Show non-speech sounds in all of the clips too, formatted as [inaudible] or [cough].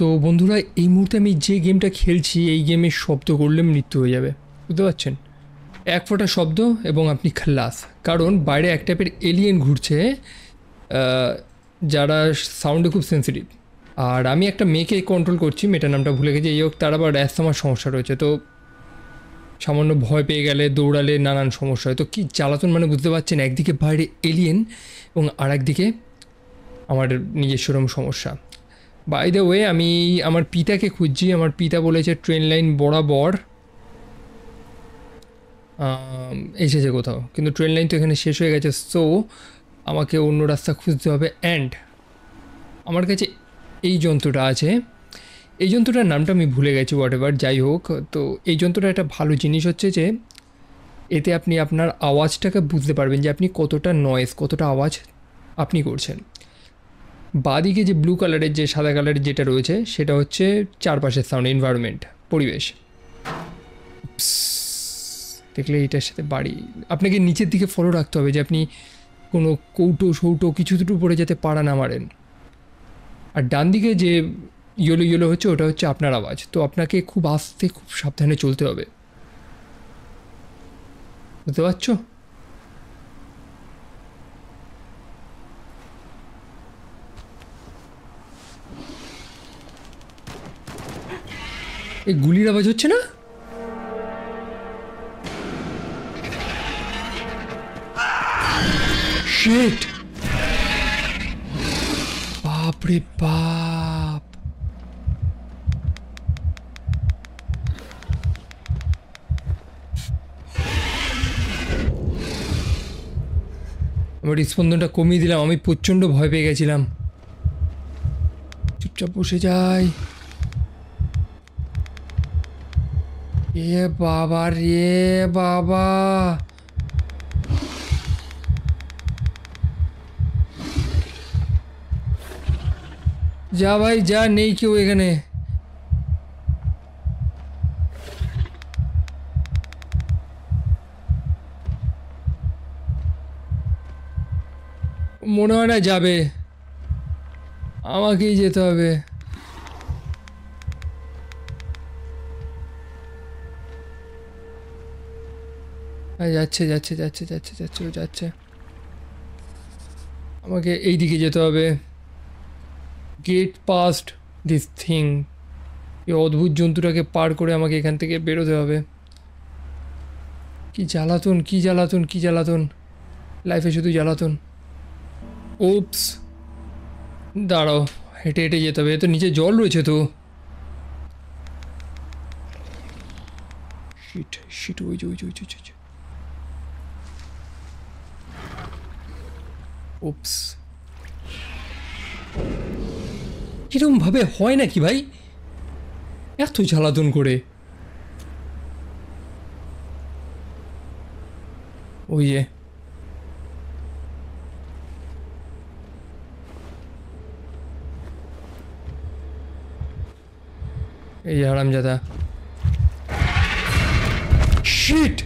তো বন্ধুরা এই মুহূর্তে আমি যে গেমটা খেলছি এই গেমে শব্দ করলে মৃত্যু হয়ে যাবে বুঝতে পারছেন এক ফোটা শব্দ এবং আপনি খাল্লাস কারণ বাইরে এক টাইপের এলিয়েন ঘুরছে যারা সাউন্ডে খুব সেন্সিটিভ আর আমি একটা মেয়েকে কন্ট্রোল করছি মেয়েটার নামটা ভুলে গেছি এই হোক তার আবার আমার সমস্যা রয়েছে তো সামান্য ভয় পেয়ে গেলে দৌড়ালে নানান সমস্যা হয় তো কী চালাতন মানে বুঝতে পারছেন একদিকে বাইরে এলিয়েন এবং আর একদিকে আমার নিজস্ব সমস্যা বাই দ্য ওয়ে আমি আমার পিতাকে খুঁজছি আমার পিতা বলেছে ট্রেন লাইন বরাবর এসেছে কোথাও কিন্তু ট্রেন লাইন তো এখানে শেষ হয়ে গেছে সো আমাকে অন্য রাস্তা খুঁজতে হবে অ্যান্ড আমার কাছে এই যন্ত্রটা আছে এই যন্ত্রটার নামটা আমি ভুলে গেছি হোয়াট এভার যাই হোক তো এই যন্ত্রটা একটা ভালো জিনিস হচ্ছে যে এতে আপনি আপনার আওয়াজটাকে বুঝতে পারবেন যে আপনি কতটা নয়েস কতটা আওয়াজ আপনি করছেন বাঁদিকে যে ব্লু কালারের যে সাদা কালারের যেটা রয়েছে সেটা হচ্ছে চারপাশের সাউন্ড এনভায়রনমেন্ট পরিবেশ দেখলে এটার সাথে বাড়ি আপনাকে নিচের দিকে ফলো রাখতে হবে যে আপনি কোনো কৌটো সৌটো কিছু দুটো পরে যাতে পাড়া না মারেন আর ডান দিকে যে ইয়েলো ইয়েলো হচ্ছে ওটা হচ্ছে আপনার আওয়াজ তো আপনাকে খুব আস্তে খুব সাবধানে চলতে হবে বুঝতে পারছো এই গুলির আওয়াজ হচ্ছে না বাপরে বাপ আমার স্পন্দনটা কমিয়ে দিলাম আমি প্রচণ্ড ভয় পেয়ে গেছিলাম চুপচাপ বসে যাই ये बाबा रे बाबा जा भाई जा नहीं क्यों एखने मन जाते যাচ্ছে যাচ্ছে যাচ্ছে যাচ্ছে যাচ্ছে ও যাচ্ছে আমাকে এই দিকে যেতে হবে গেট পাস্ট দিস থিং এই অদ্ভুত জন্তুটাকে পার করে আমাকে এখান থেকে বেরোতে হবে কি জ্বালাতন কি জ্বালাতন কি জ্বালাতন লাইফে শুধু জ্বালাতন ওপস দাঁড়াও হেঁটে হেঁটে যেতে হবে তো নিচে জল রয়েছে তো শিট শিট ওই যে ওই যে ওই যে উপস ভাবে হয় নাকি ভাই এত জ্বালাতন করে ওই যে এই যাদা শিট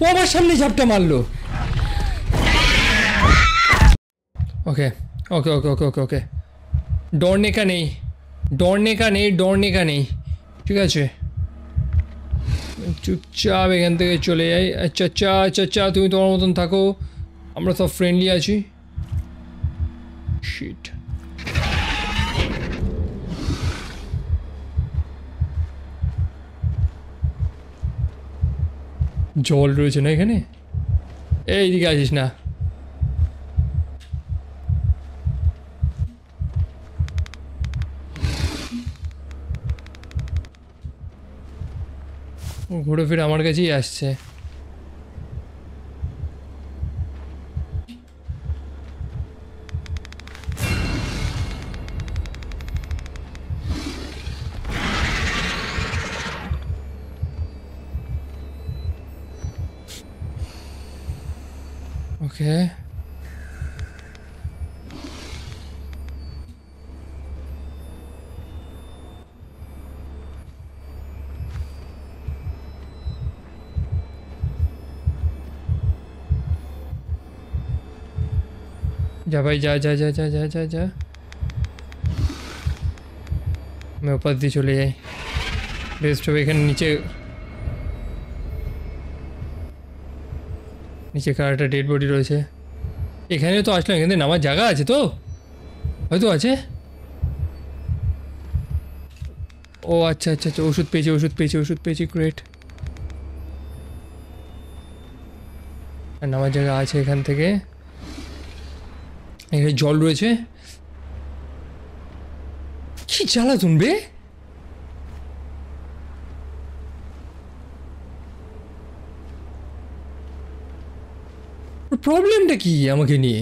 ও আমার সামনে ঝাপটা মারলো ওকে ওকে ওকে ওকে ওকে ওকে दौड़ने का নেই दौड़ने का নেই दौड़ने का নেই ঠিক আছে চুপচাপ এখান থেকে চলে যাই আচ্ছা চা আচ্ছা চা তুমি তোমার মতন থাকো আমরা সব ফ্রেন্ডলি আছি শিট জল রয়েছে না এখানে এই দিকে আসিস না ঘুরে ফিরে আমার কাছেই আসছে ভাই যা যা যা যা যা যা যা আমি উপরে দিয়ে চলি যাই বেস্ট তো এখানে নিচে নিচে কারটা ডেড বডি রয়েছে এখানে তো আসলাম কিন্তু নামার জায়গা আছে তো ওই তো আছে ও আচ্ছা আচ্ছা ওষুধ পেছে ওষুধ পেছে ওষুধ পেছে கிரேট নামার জায়গা আছে এখান থেকে ট্যাঙ্কে জল রয়েছে কি জ্বালা তুনবে প্রবলেমটা কি আমাকে নিয়ে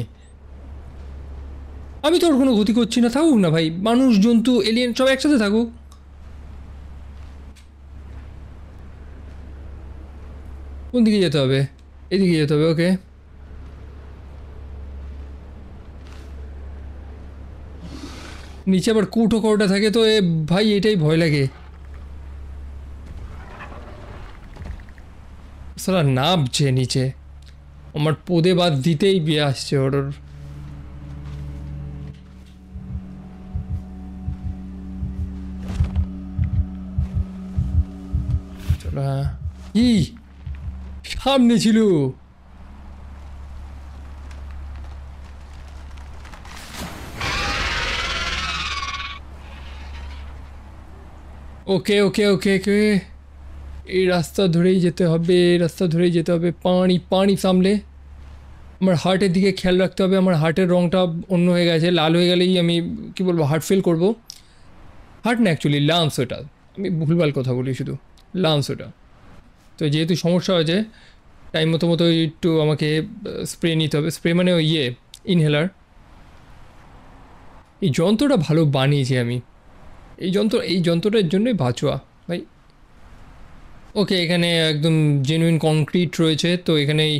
আমি তো ওর কোনো ক্ষতি করছি না থাকুক না ভাই মানুষ জন্তু এলিয়েন সব একসাথে থাকুক কোন দিকে যেতে হবে এদিকে যেতে হবে ওকে নিচে আবার কুটো করোটা থাকে তো এ ভাই এটাই ভয় লাগে সারা নামছে নিচে আমার পোদে বাদ দিতেই বিয়ে আসছে ওর হ্যাঁ। সামনে ছিল ওকে ওকে ওকে ওকে এই রাস্তা ধরেই যেতে হবে রাস্তা ধরেই যেতে হবে পানি পানি সামলে আমার হার্টের দিকে খেয়াল রাখতে হবে আমার হার্টের রঙটা অন্য হয়ে গেছে লাল হয়ে গেলেই আমি কি বলবো হার্ট ফেল করবো হার্ট না অ্যাকচুয়ালি লাংস ওটা আমি ভুলভাল কথা বলি শুধু লাংস ওটা তো যেহেতু সমস্যা হয়েছে টাইম মতো মতো একটু আমাকে স্প্রে নিতে হবে স্প্রে মানে ওই ইয়ে ইনহেলার এই যন্ত্রটা ভালো বানিয়েছি আমি এই যন্ত্র এই যন্ত্রটার জন্যই ভাচুয়া ভাই ওকে এখানে একদম জেনুইন কংক্রিট রয়েছে তো এখানে এই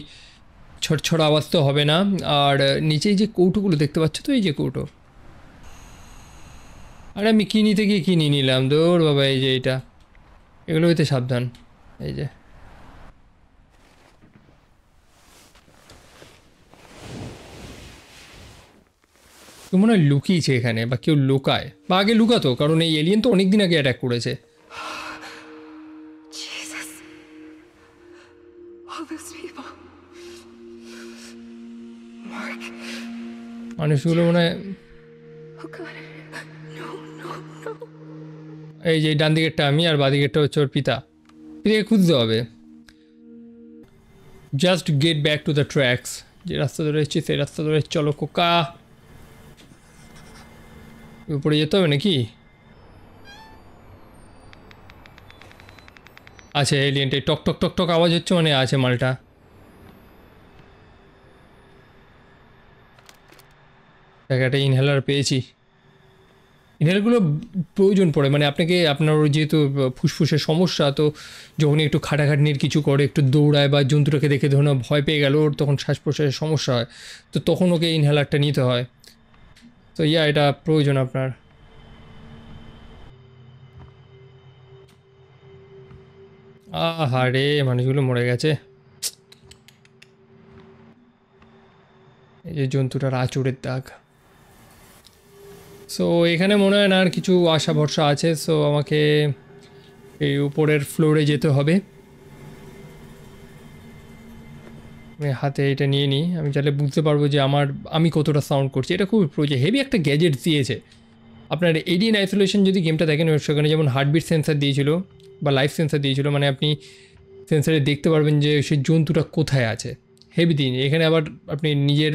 ছড়ছড় আওয়াজ তো হবে না আর নিচে যে কৌটোগুলো দেখতে পাচ্ছ তো এই যে কৌটো আরে আমি কিনিতে গিয়ে কিনি নিলাম দৌড় বাবা এই যে এটা এগুলো হইতে সাবধান এই যে কেউ মনে হয় লুকিয়েছে এখানে বা কেউ লুকায় বা আগে লুকাতো কারণ এই এলিয়েন তো অনেকদিন আগে অ্যাটাক করেছে মানুষগুলো মনে হয় oh এই যে ডান দিকেরটা আমি আর বাদিকেরটা হচ্ছে ওর পিতা পিতাকে খুঁজতে হবে just get back to the tracks যে রাস্তা ধরে এসেছি সেই রাস্তা ধরে চলো কোকা উপরে যেতে হবে নাকি আচ্ছা এলিয়েনটা টক টক টক টক আওয়াজ হচ্ছে মানে আছে মালটা একটা ইনহেলার পেয়েছি ইনহেলারগুলো প্রয়োজন পড়ে মানে আপনাকে আপনার যেহেতু ফুসফুসের সমস্যা তো যখনই একটু খাটাখাটনির কিছু করে একটু দৌড়ায় বা জন্তুটাকে দেখে ধরুন ভয় পেয়ে গেল ওর তখন শ্বাস প্রশ্বাসের সমস্যা হয় তো তখন ওকে ইনহেলারটা নিতে হয় তো ইয়া এটা প্রয়োজন আপনার আহারে মানুষগুলো মরে গেছে এই যে জন্তুটার আচুরের দাগ সো এখানে মনে হয় না আর কিছু আশা ভরসা আছে সো আমাকে এই উপরের ফ্লোরে যেতে হবে আমি হাতে এটা নিয়ে নিই আমি তাহলে বুঝতে পারবো যে আমার আমি কতটা সাউন্ড করছি এটা খুব প্রয়োজন হেভি একটা গ্যাজেট দিয়েছে আপনার এডিএন আইসোলেশন যদি গেমটা দেখেন সেখানে যেমন হার্টবিট সেন্সার দিয়েছিল বা লাইফ সেন্সার দিয়েছিল মানে আপনি সেন্সারে দেখতে পারবেন যে সেই জন্তুটা কোথায় আছে হেভি দিন এখানে আবার আপনি নিজের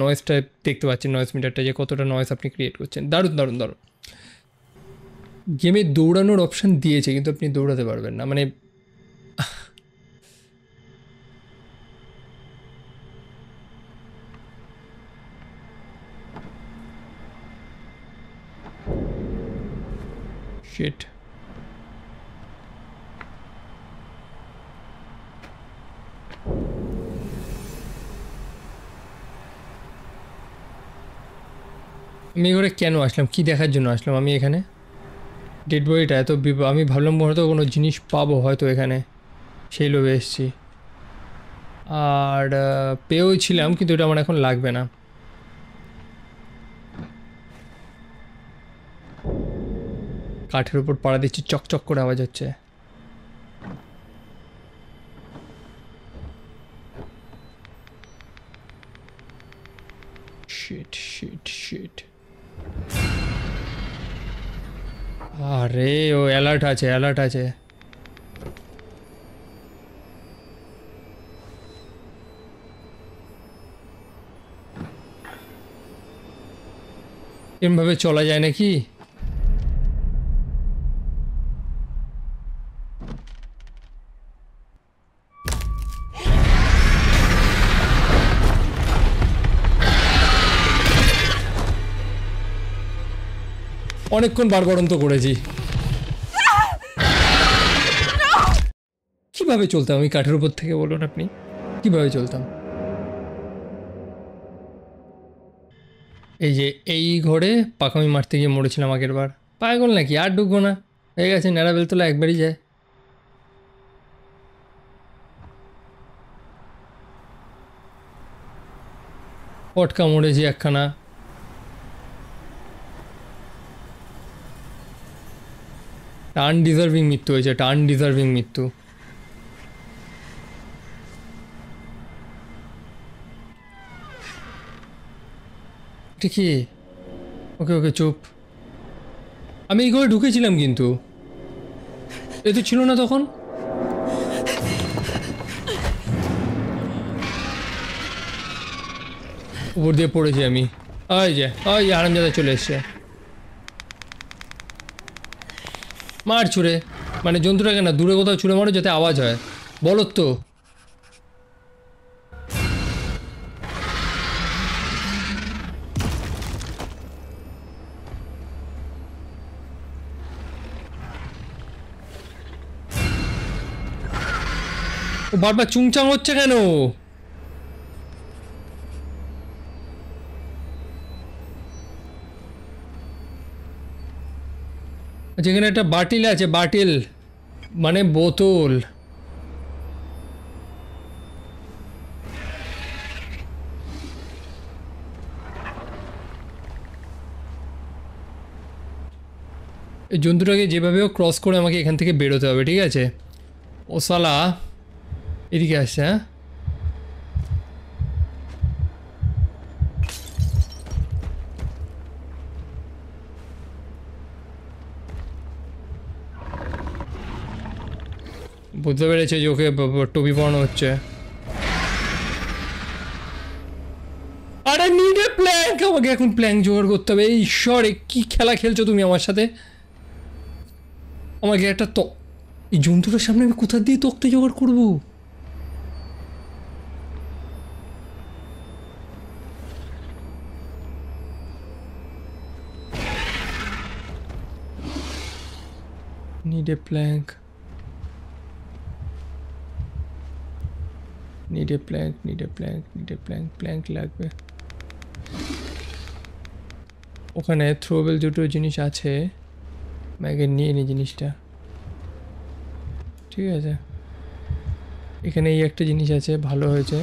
নয়েসটা দেখতে পাচ্ছেন নয়েস মিটারটা যে কতটা নয়েস আপনি ক্রিয়েট করছেন দারুণ দারুণ দারুণ গেমে দৌড়ানোর অপশান দিয়েছে কিন্তু আপনি দৌড়াতে পারবেন না মানে shit আমি এগুলো কেন আসলাম কি দেখার জন্য আসলাম আমি এখানে ডেড বডিটা এত আমি ভাবলাম হয়তো কোনো জিনিস পাবো হয়তো এখানে সেই লোভে এসেছি আর পেয়েও ছিলাম কিন্তু এটা আমার এখন লাগবে না কাঠের উপর পাড়া দিচ্ছি চকচক করে আওয়াজ হচ্ছে shit, shit, shit. আরে ও অ্যালার্ট আছে অ্যালার্ট আছে এরমভাবে চলা যায় নাকি অনেকক্ষণ বারগড়ন্ত করেছি কিভাবে চলতাম ওই কাঠের উপর থেকে বলুন আপনি কিভাবে চলতাম এই যে এই ঘরে পাখামি মারতে গিয়ে মরেছিলাম আগের বার পাগল নাকি আর ঢুকবো না হয়ে গেছে ন্যাড়া তোলা একবারই যায় পটকা মরেছি একখানা টার্ন ডিজার্ভিং মৃত্যু হয়েছে টার্ন ডিজার্ভিং মৃত্যু ঠিকই ওকে ওকে চুপ আমি এই ঘরে ঢুকেছিলাম কিন্তু এ তো ছিল না তখন উপর দিয়ে পড়েছি আমি ওই যে ওই আরামজাদা চলে এসছে মার ছুঁড়ে মানে জন্তুটাকে না দূরে কোথাও ছুঁড়ে মারো যাতে আওয়াজ হয় বলো তো বারবার চুংচাং হচ্ছে কেন আচ্ছা এখানে একটা বাটিল আছে বাটিল মানে বোতল এই জন্তুটাকে যেভাবে ক্রস করে আমাকে এখান থেকে বেরোতে হবে ঠিক আছে ও সালা এদিকে আসছে হ্যাঁ বুঝতে পেরেছে যে ওকে টুপি পরানো হচ্ছে আরে নিডে প্ল্যাঙ্ক আমাকে এখন জোগাড় করতে হবে ঈশ্বরে খেলা খেলছো তুমি আমার সাথে আমাকে একটা এই জন্তুটার সামনে আমি দিয়ে জোগাড় করবো need a plank need a plank need a plank plank লাগবে ওখানে থ্রোবেল দুটো জিনিস আছে ম্যাগে নিয়ে নি জিনিসটা ঠিক আছে এখানে এই একটা জিনিস আছে ভালো হয়েছে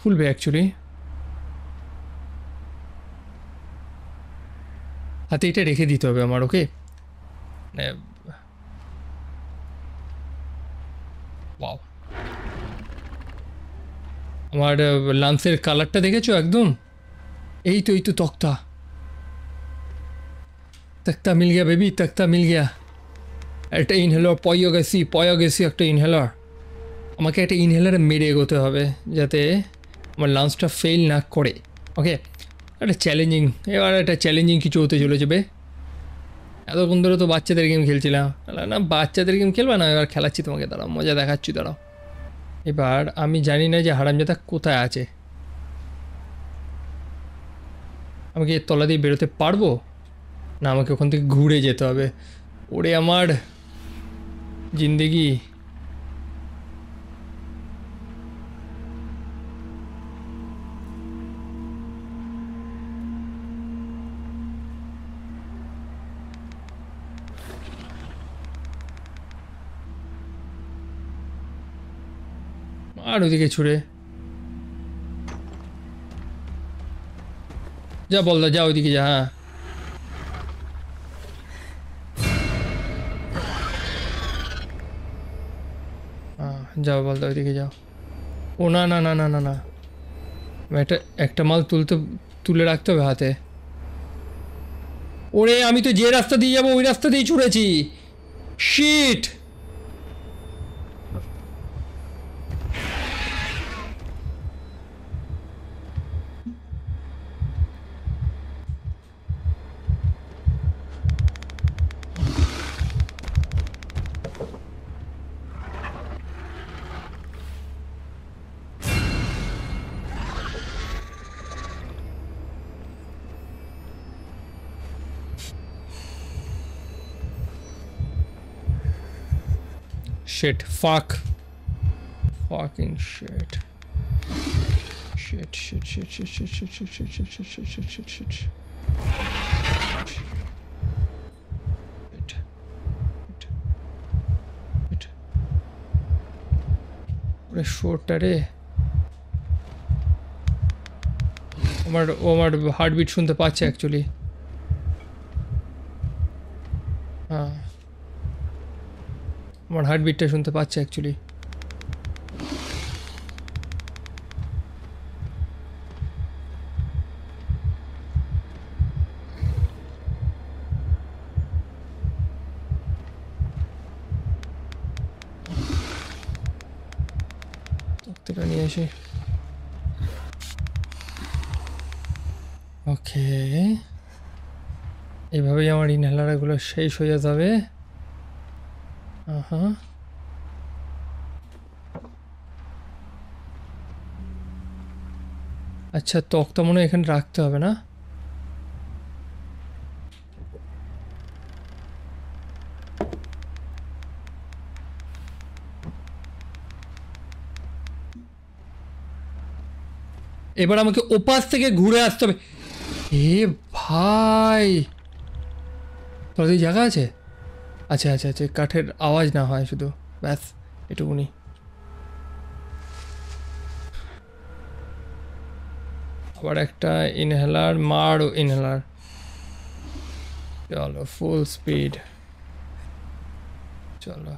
খুলবে অ্যাকচুয়ালি হাতে এটা রেখে দিতে হবে আমার ওকে মানে, আমার লান্সের কালারটা দেখেছো একদম এই তো এই তো তক্তা তক্তা মিল গিয়া বেবি তক্তা মিল গিয়া একটা ইনহেলার পয়ও গেছি পয়ও গেছি একটা ইনহেলার আমাকে একটা ইনহেলার মেরে এগোতে হবে যাতে আমার লাঞ্চটা ফেল না করে ওকে একটা চ্যালেঞ্জিং এবার একটা চ্যালেঞ্জিং কিছু হতে চলেছে বে এতক্ষণ ধরে তো বাচ্চাদের গেম খেলছিলাম না বাচ্চাদের গেম খেলবে না এবার খেলাচ্ছি তোমাকে দাঁড়াও মজা দেখাচ্ছি দাঁড়াও এবার আমি জানি না যে হারামজাদা কোথায় আছে আমি কি তলা দিয়ে বেরোতে পারবো না আমাকে ওখান থেকে ঘুরে যেতে হবে ওরে আমার জিন্দেগি আর ওদিকে ছুড়ে যা বলদা যা ওইদিকে যা হ্যাঁ যাও বলদা ওইদিকে যাও ও না না না না না না একটা একটা মাল তুলতে তুলে রাখতে হবে হাতে ওরে আমি তো যে রাস্তা দিয়ে যাবো ওই রাস্তা দিয়ে ছুঁড়েছি shit Shit. Fuck. Fucking shit. Shit, shit, shit, shit, shit, shit, shit, shit, shit, shit, shit, shit, shit, shit. শোরটা রে আমার ও আমার হার্টবিট শুনতে পাচ্ছে অ্যাকচুয়ালি হার্টবিটটা শুনতে পাচ্ছে অ্যাকচুয়ালি ওকে এইভাবেই আমার ইনহেলারগুলো শেষ হয়ে যাবে আচ্ছা তক্তা মনে এখানে রাখতে হবে না এবার আমাকে ওপাশ থেকে ঘুরে আসতে হবে এ ভাই তোদের জায়গা আছে আচ্ছা আচ্ছা আচ্ছা কাঠের আওয়াজ না হয় শুধু ব্যাস এটুকুনি আবার একটা ইনহেলার মার ইনহেলার চলো ফুল স্পিড চলো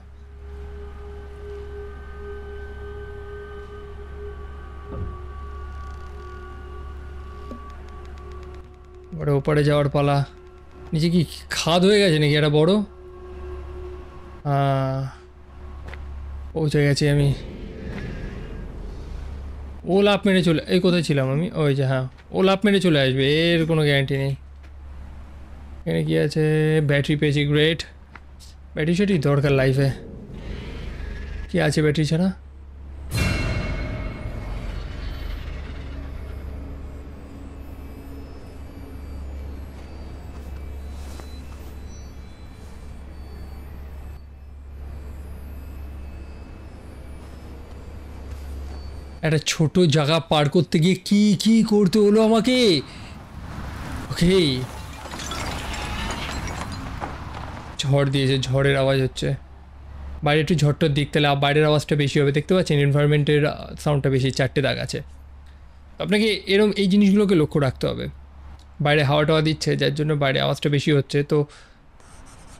এবারে ওপারে যাওয়ার পালা নিচে কি খাদ হয়ে গেছে নাকি একটা বড় পৌঁছে গেছি আমি ও লাভ মেরে চলে এই কোথায় ছিলাম আমি ওই যে হ্যাঁ ও লাভ মেরে চলে আসবে এর কোনো গ্যারান্টি নেই এখানে কী আছে ব্যাটারি পেয়েছি গ্রেট ব্যাটারি সেটি দরকার লাইফে কী আছে ব্যাটারি ছাড়া একটা ছোট জায়গা পার করতে গিয়ে কি কি করতে হলো আমাকে ওকে ঝড় দিয়েছে ঝড়ের আওয়াজ হচ্ছে বাইরে একটু ঝড়টার দিক তাহলে বাইরের আওয়াজটা বেশি হবে দেখতে পাচ্ছেন এনভায়রনমেন্টের সাউন্ডটা বেশি চারটে দাগ আছে আপনাকে এরম এই জিনিসগুলোকে লক্ষ্য রাখতে হবে বাইরে হাওয়া টাওয়া দিচ্ছে যার জন্য বাইরে আওয়াজটা বেশি হচ্ছে তো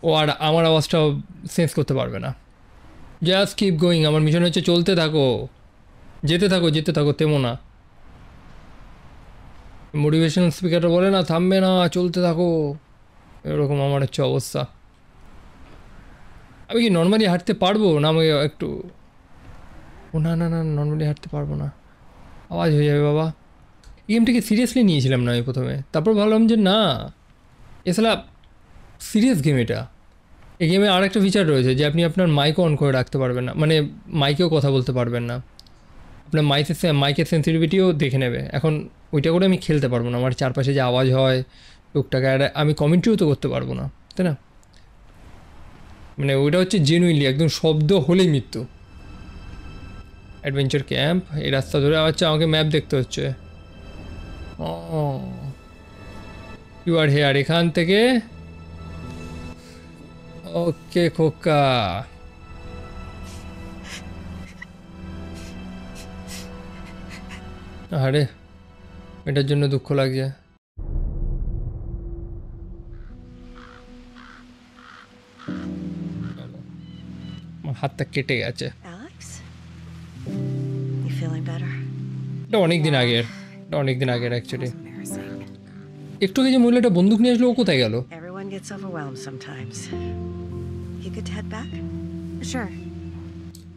ও আর আমার আওয়াজটাও সেন্স করতে পারবে না জাস্ট কিপ গোয়িং আমার মিশন হচ্ছে চলতে থাকো যেতে থাকো যেতে থাকো তেমো না মোটিভেশনাল স্পিকারটা বলে না থামবে না চলতে থাকো এরকম আমার হচ্ছে অবস্থা আমি কি নর্মালি হাঁটতে পারবো না আমাকে একটু ও না না না নর্মালি হাঁটতে পারবো না আওয়াজ হয়ে যাবে বাবা গেমটাকে সিরিয়াসলি নিয়েছিলাম না আমি প্রথমে তারপর ভাবলাম যে না এছাড়া সিরিয়াস গেম এটা এই গেমে আর একটা ফিচার রয়েছে যে আপনি আপনার মাইকও অন করে রাখতে পারবেন না মানে মাইকেও কথা বলতে পারবেন না আপনার মাইতে মাইকের সেন্সিটিভিটিও দেখে নেবে এখন ওইটা করে আমি খেলতে পারবো না আমার চারপাশে যে আওয়াজ হয় টুকটাক আমি কমেন্ট্রিও তো করতে পারবো না তাই না মানে ওইটা হচ্ছে জেনুইনলি একদম শব্দ হলেই মৃত্যু অ্যাডভেঞ্চার ক্যাম্প এই রাস্তা ধরে হচ্ছে আমাকে ম্যাপ দেখতে হচ্ছে ইউ আর হেয়ার এখান থেকে ওকে খোকা আরে এটার জন্য দুঃখ লাগছে হাতটা কেটে গেছে এটা অনেকদিন আগের এটা অনেকদিন আগের অ্যাকচুয়ালি একটু আগে যে মহিলাটা বন্দুক নিয়ে আসলো ও কোথায় গেল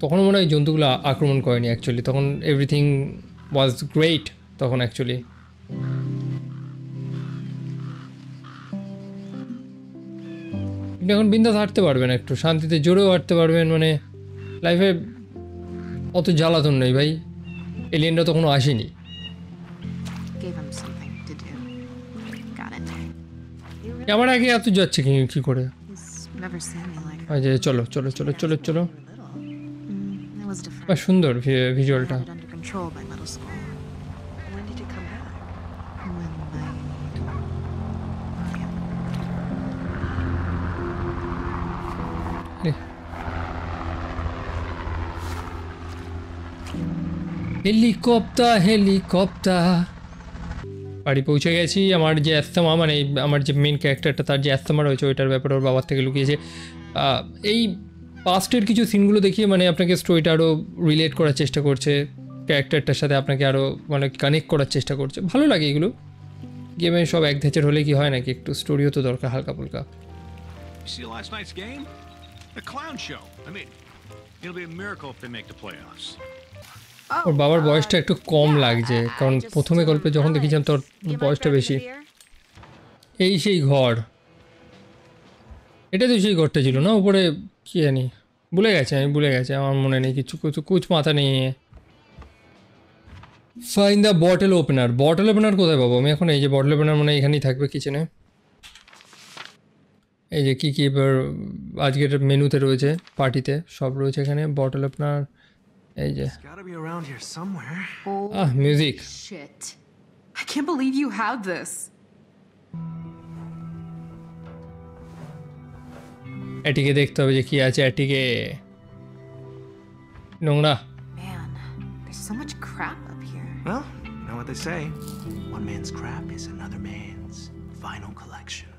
তখন মনে হয় জন্তুগুলো আক্রমণ করেনি অ্যাকচুয়ালি তখন এভরিথিং ওয়াজ গ্রেট তখন অ্যাকচুয়ালি আপনি এখন বিন্দাস হাঁটতে পারবেন একটু শান্তিতে জোরেও হাঁটতে পারবেন মানে লাইফে অত জ্বালাতন নেই ভাই এলিয়েনরা তখনও আসেনি আমার আগে এত যাচ্ছে কি কি করে আচ্ছা, চলো চলো চলো চলো চলো mm, সুন্দর ভিজুয়ালটা হেলিকপ্টার হেলিকপ্টার বাড়ি পৌঁছে গেছি আমার যে অ্যাস্তমা মানে আমার যে মেন ক্যারেক্টারটা তার যে অ্যাস্তমা রয়েছে ওইটার ব্যাপারে ওর বাবার থেকে লুকিয়েছে এই পাস্টের কিছু সিনগুলো দেখিয়ে মানে আপনাকে স্টোরিটা আরও রিলেট করার চেষ্টা করছে ক্যারেক্টারটার সাথে আপনাকে আরও মানে কানেক্ট করার চেষ্টা করছে ভালো লাগে এগুলো গেমে সব এক ধাঁচের হলে কি হয় নাকি একটু স্টোরিও তো দরকার হালকা ফুলকা The clown show. I mean, it'll be a miracle if they make the playoffs. Or oh, বাবার uh, বয়সটা একটু কম লাগছে uh, কারণ প্রথমে গল্পে যখন দেখেছিলাম তোর বয়সটা বেশি এই সেই ঘর এটা তো সেই ঘরটা ছিল না উপরে কি জানি ভুলে গেছে আমি ভুলে গেছে আমার মনে নেই কিছু কিছু কুচ মাথা নেই find the bottle opener bottle opener কোথায় পাবো আমি এখন এই যে বটল ওপেনার মানে এখানেই থাকবে কিচেনে এই যে কী কী এবার আজকের মেনুতে রয়েছে পার্টিতে সব রয়েছে এখানে bottle opener Ah, music. shit I can't believe you had this এটিকে দেখতে হবে যে কি আছে এটিকে নোংরা man there's so much crap up here well you know what they say one man's crap is another man's vinyl collection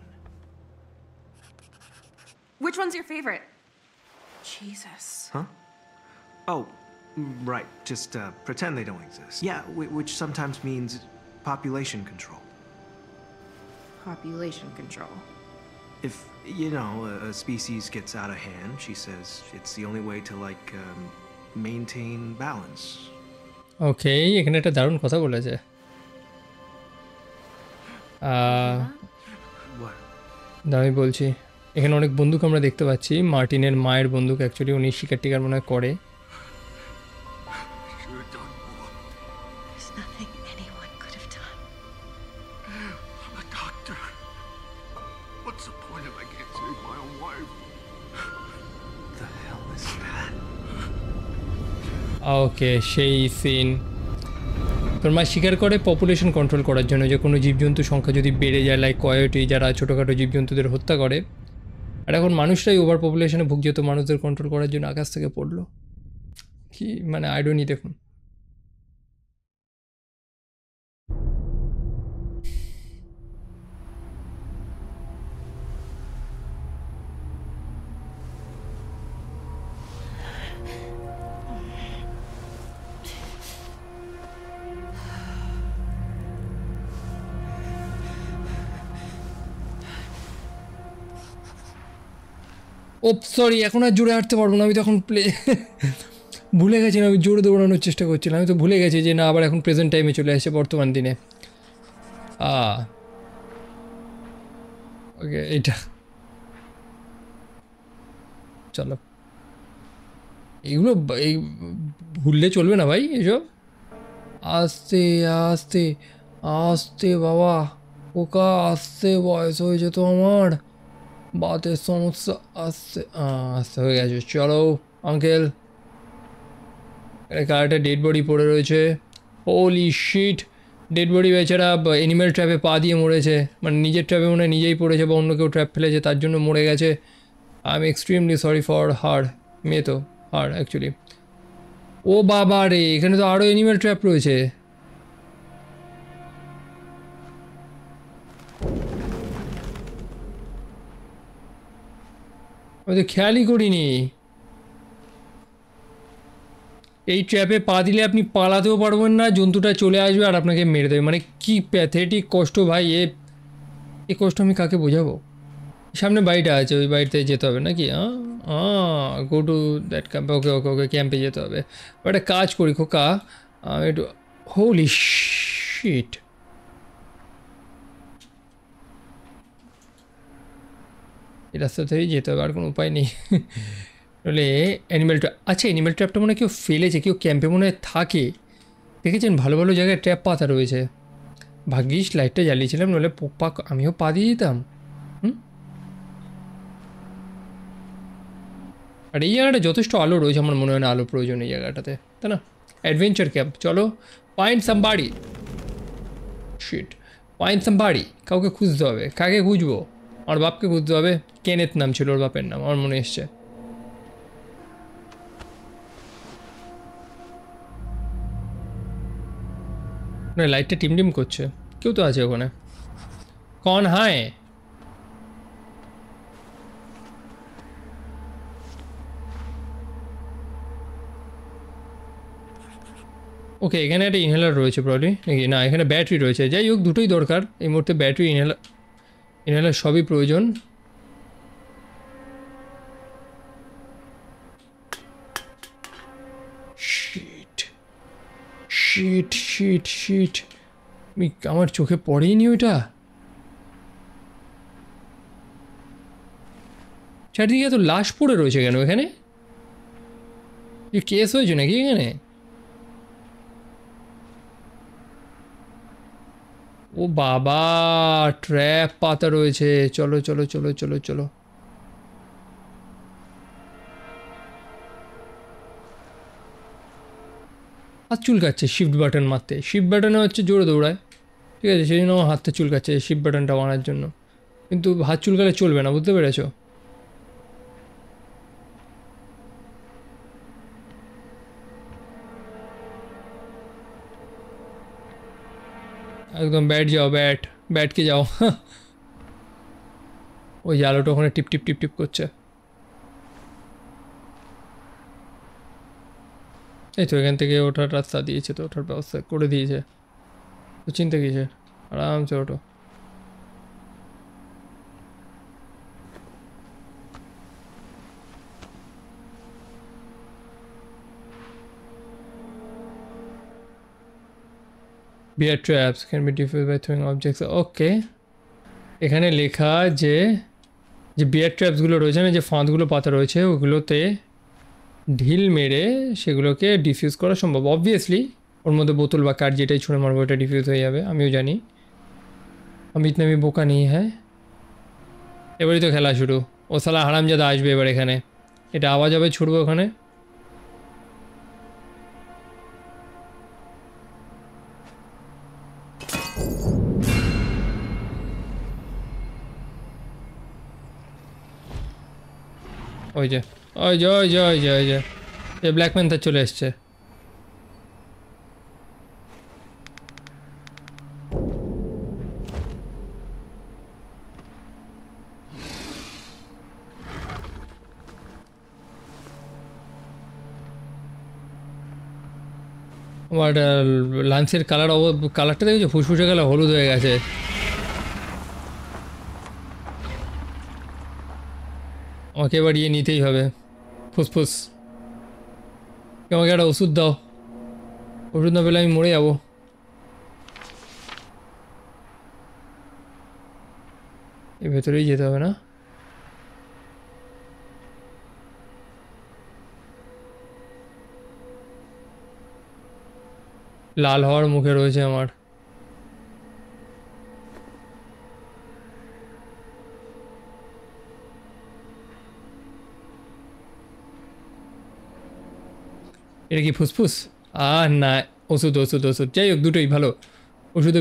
which one's your favorite jesus huh oh Right, just uh, pretend they don't exist. Yeah, which sometimes means population control. Population control. If, you know, a, species gets out of hand, she says it's the only way to, like, um, maintain balance. Okay, এখানে একটা দারুণ কথা বলেছে। আমি বলছি এখানে অনেক বন্দুক আমরা দেখতে পাচ্ছি মার্টিনের মায়ের বন্দুক অ্যাকচুয়ালি উনি শিকার টিকার মনে করে ওকে সেই সিন মা স্বীকার করে পপুলেশন কন্ট্রোল করার জন্য যে কোনো জীবজন্তুর সংখ্যা যদি বেড়ে যায় লাইক কয়টি যারা ছোটোখাটো জীবজন্তুদের হত্যা করে আর এখন মানুষরাই ওভার পপুলেশনে ভুগ যেত মানুষদের কন্ট্রোল করার জন্য আকাশ থেকে পড়লো কি মানে আইডনি দেখুন ও সরি এখন আর জোরে হাঁটতে পারবো না আমি তো এখন প্লে ভুলে গেছিলাম আমি জোরে দৌড়ানোর চেষ্টা করছিলাম আমি তো ভুলে গেছি যে না আবার এখন প্রেজেন্ট টাইমে চলে আসছে বর্তমান দিনে আ ওকে এটা চলো এগুলো এই ভুললে চলবে না ভাই এসব আস্তে আস্তে আস্তে বাবা ওকা আস্তে বয়স হয়েছে তো আমার বাতে সমস্যা আসছে আসতে হয়ে গেছে চলো আঙ্কেল একটা ডেড বডি পড়ে রয়েছে ওলি শিট ডেড বডি বেচারা এনিম্যাল ট্র্যাপে পা দিয়ে মরেছে মানে নিজের ট্র্যাপে মনে নিজেই পড়েছে বা অন্য কেউ ট্র্যাপ ফেলেছে তার জন্য মরে গেছে I am extremely sorry for her মেয়ে তো হার অ্যাকচুয়ালি ও বাবা রে এখানে তো আরও অ্যানিমেল ট্র্যাপ রয়েছে আমি তো খেয়ালই করিনি এই ট্র্যাপে পা দিলে আপনি পালাতেও পারবেন না জন্তুটা চলে আসবে আর আপনাকে মেরে দেবে মানে কি প্যাথেটিক কষ্ট ভাই এ এ কষ্ট আমি কাকে বোঝাবো সামনে বাড়িটা আছে ওই বাড়িতে যেতে হবে নাকি হ্যাঁ go to that camp okay okay okay ক্যাম্পে যেতে হবে একটা কাজ করি খোকা একটু হোলি শিট এই রাস্তা থেকেই যেতে হবে আর কোনো উপায় নেই বলে অ্যানিমেল ট্র্যাপ আচ্ছা অ্যানিমেল ট্র্যাপটা মনে কেউ ফেলেছে কেউ ক্যাম্পে মনে হয় থাকে দেখেছেন ভালো ভালো জায়গায় ট্র্যাপ পাতা রয়েছে ভাগ্যিস লাইটটা জ্বালিয়েছিলাম নলে পোপা আমিও পা দিয়ে দিতাম আর এই জায়গাটা যথেষ্ট আলো রয়েছে আমার মনে হয় না আলো প্রয়োজন এই জায়গাটাতে তাই না অ্যাডভেঞ্চার ক্যাম্প চলো find somebody shit find somebody কাউকে খুঁজতে হবে কাকে খুঁজবো ওর বাপকে খুঁজতে হবে কেনেত নাম ছিল ওর বাপের নাম আমার মনে এসছে ওখানে লাইটটা টিমটিম করছে কেউ তো আছে ওখানে কন হায় ওকে এখানে একটা ইনহেলার রয়েছে প্রবলি নাকি না এখানে ব্যাটারি রয়েছে যাই হোক দুটোই দরকার এই মুহূর্তে ব্যাটারি ইনহেলার ইনহেলার সবই প্রয়োজন শিট শিট শিট শিট আমার চোখে পড়েইনি ওইটা চারিদিকে এত লাশ পড়ে রয়েছে কেন এখানে কেস হয়েছে নাকি এখানে ও বাবা ট্র্যাপ পাতা রয়েছে চলো চলো চলো চলো চলো হাত চুলকাচ্ছে শিফট বাটন মারতে শিফট বাটনে হচ্ছে জোরে দৌড়ায় ঠিক আছে সেই জন্য আমার হাতটা চুলকাচ্ছে শিফট বাটনটা মারার জন্য কিন্তু হাত চুলকালে চলবে না বুঝতে পেরেছো একদম ব্যাট যাও ব্যাট ব্যাটকে যাও [laughs] ওই আলোটা ওখানে টিপ টিপ টিপ টিপ করছে এই তো এখান থেকে ওঠার রাস্তা দিয়েছে তো ওঠার ব্যবস্থা করে দিয়েছে তো চিন্তা কিসের আরামসে ওঠো bear traps can be defused by throwing objects okay এখানে লেখা যে যে বিয়ার ট্র্যাপসগুলো রয়েছে না মানে যে ফাঁদগুলো পাতা রয়েছে ওগুলোতে ঢিল মেরে সেগুলোকে ডিফিউজ করা সম্ভব অবভিয়াসলি ওর মধ্যে বোতল বা কাঠ যেটাই ছুঁড়ে মারবো ওটা ডিফিউজ হয়ে যাবে আমিও জানি আমি ইতনে আমি বোকা নিয়ে হ্যাঁ এবারই তো খেলা শুরু ও সালা হারামজাদা আসবে এবার এখানে এটা আওয়াজ হবে ছুটবো ওখানে ওই যে ওই যে ওই যে ওই যে ওই যে এ ব্ল্যাক চলে এসছে আমার লাঞ্চের কালার কালারটা দেখেছি ফুসফুসে গেলে হলুদ হয়ে গেছে আমাকে এবার নিতেই হবে ফুসফুস আমাকে একটা ওষুধ দাও ওষুধ না পেলে আমি মরে যাবো এর ভেতরেই যেতে হবে না লাল হওয়ার মুখে রয়েছে আমার এটা কি ফুসফুস আর না ওষুধ ওষুধ ওষুধ যাই হোক দুটোই ভালো ওষুধে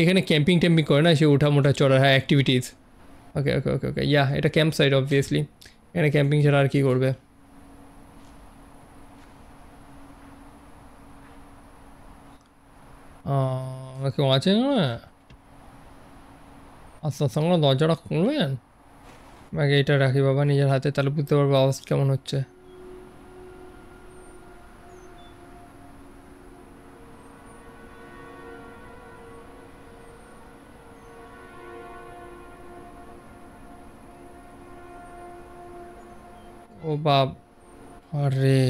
এখানে ক্যাম্পিং ট্যাম্পিং করে না সে ওঠা মোটা চড়ার হ্যাঁ অ্যাক্টিভিটিস ওকে ওকে ওকে ওকে ইয়া এটা ক্যাম্প সাইড অবভিয়াসলি এখানে ক্যাম্পিং ছাড়া আর কী করবে কেউ আছে না আস্তে আচ্ছা, আস্তে আচ্ছা, আমরা দরজাটা খুলবেন বাকি এটা রাখি বাবা নিজের হাতে তাহলে বুঝতে পারবো আওয়াজ কেমন হচ্ছে বাপ আরে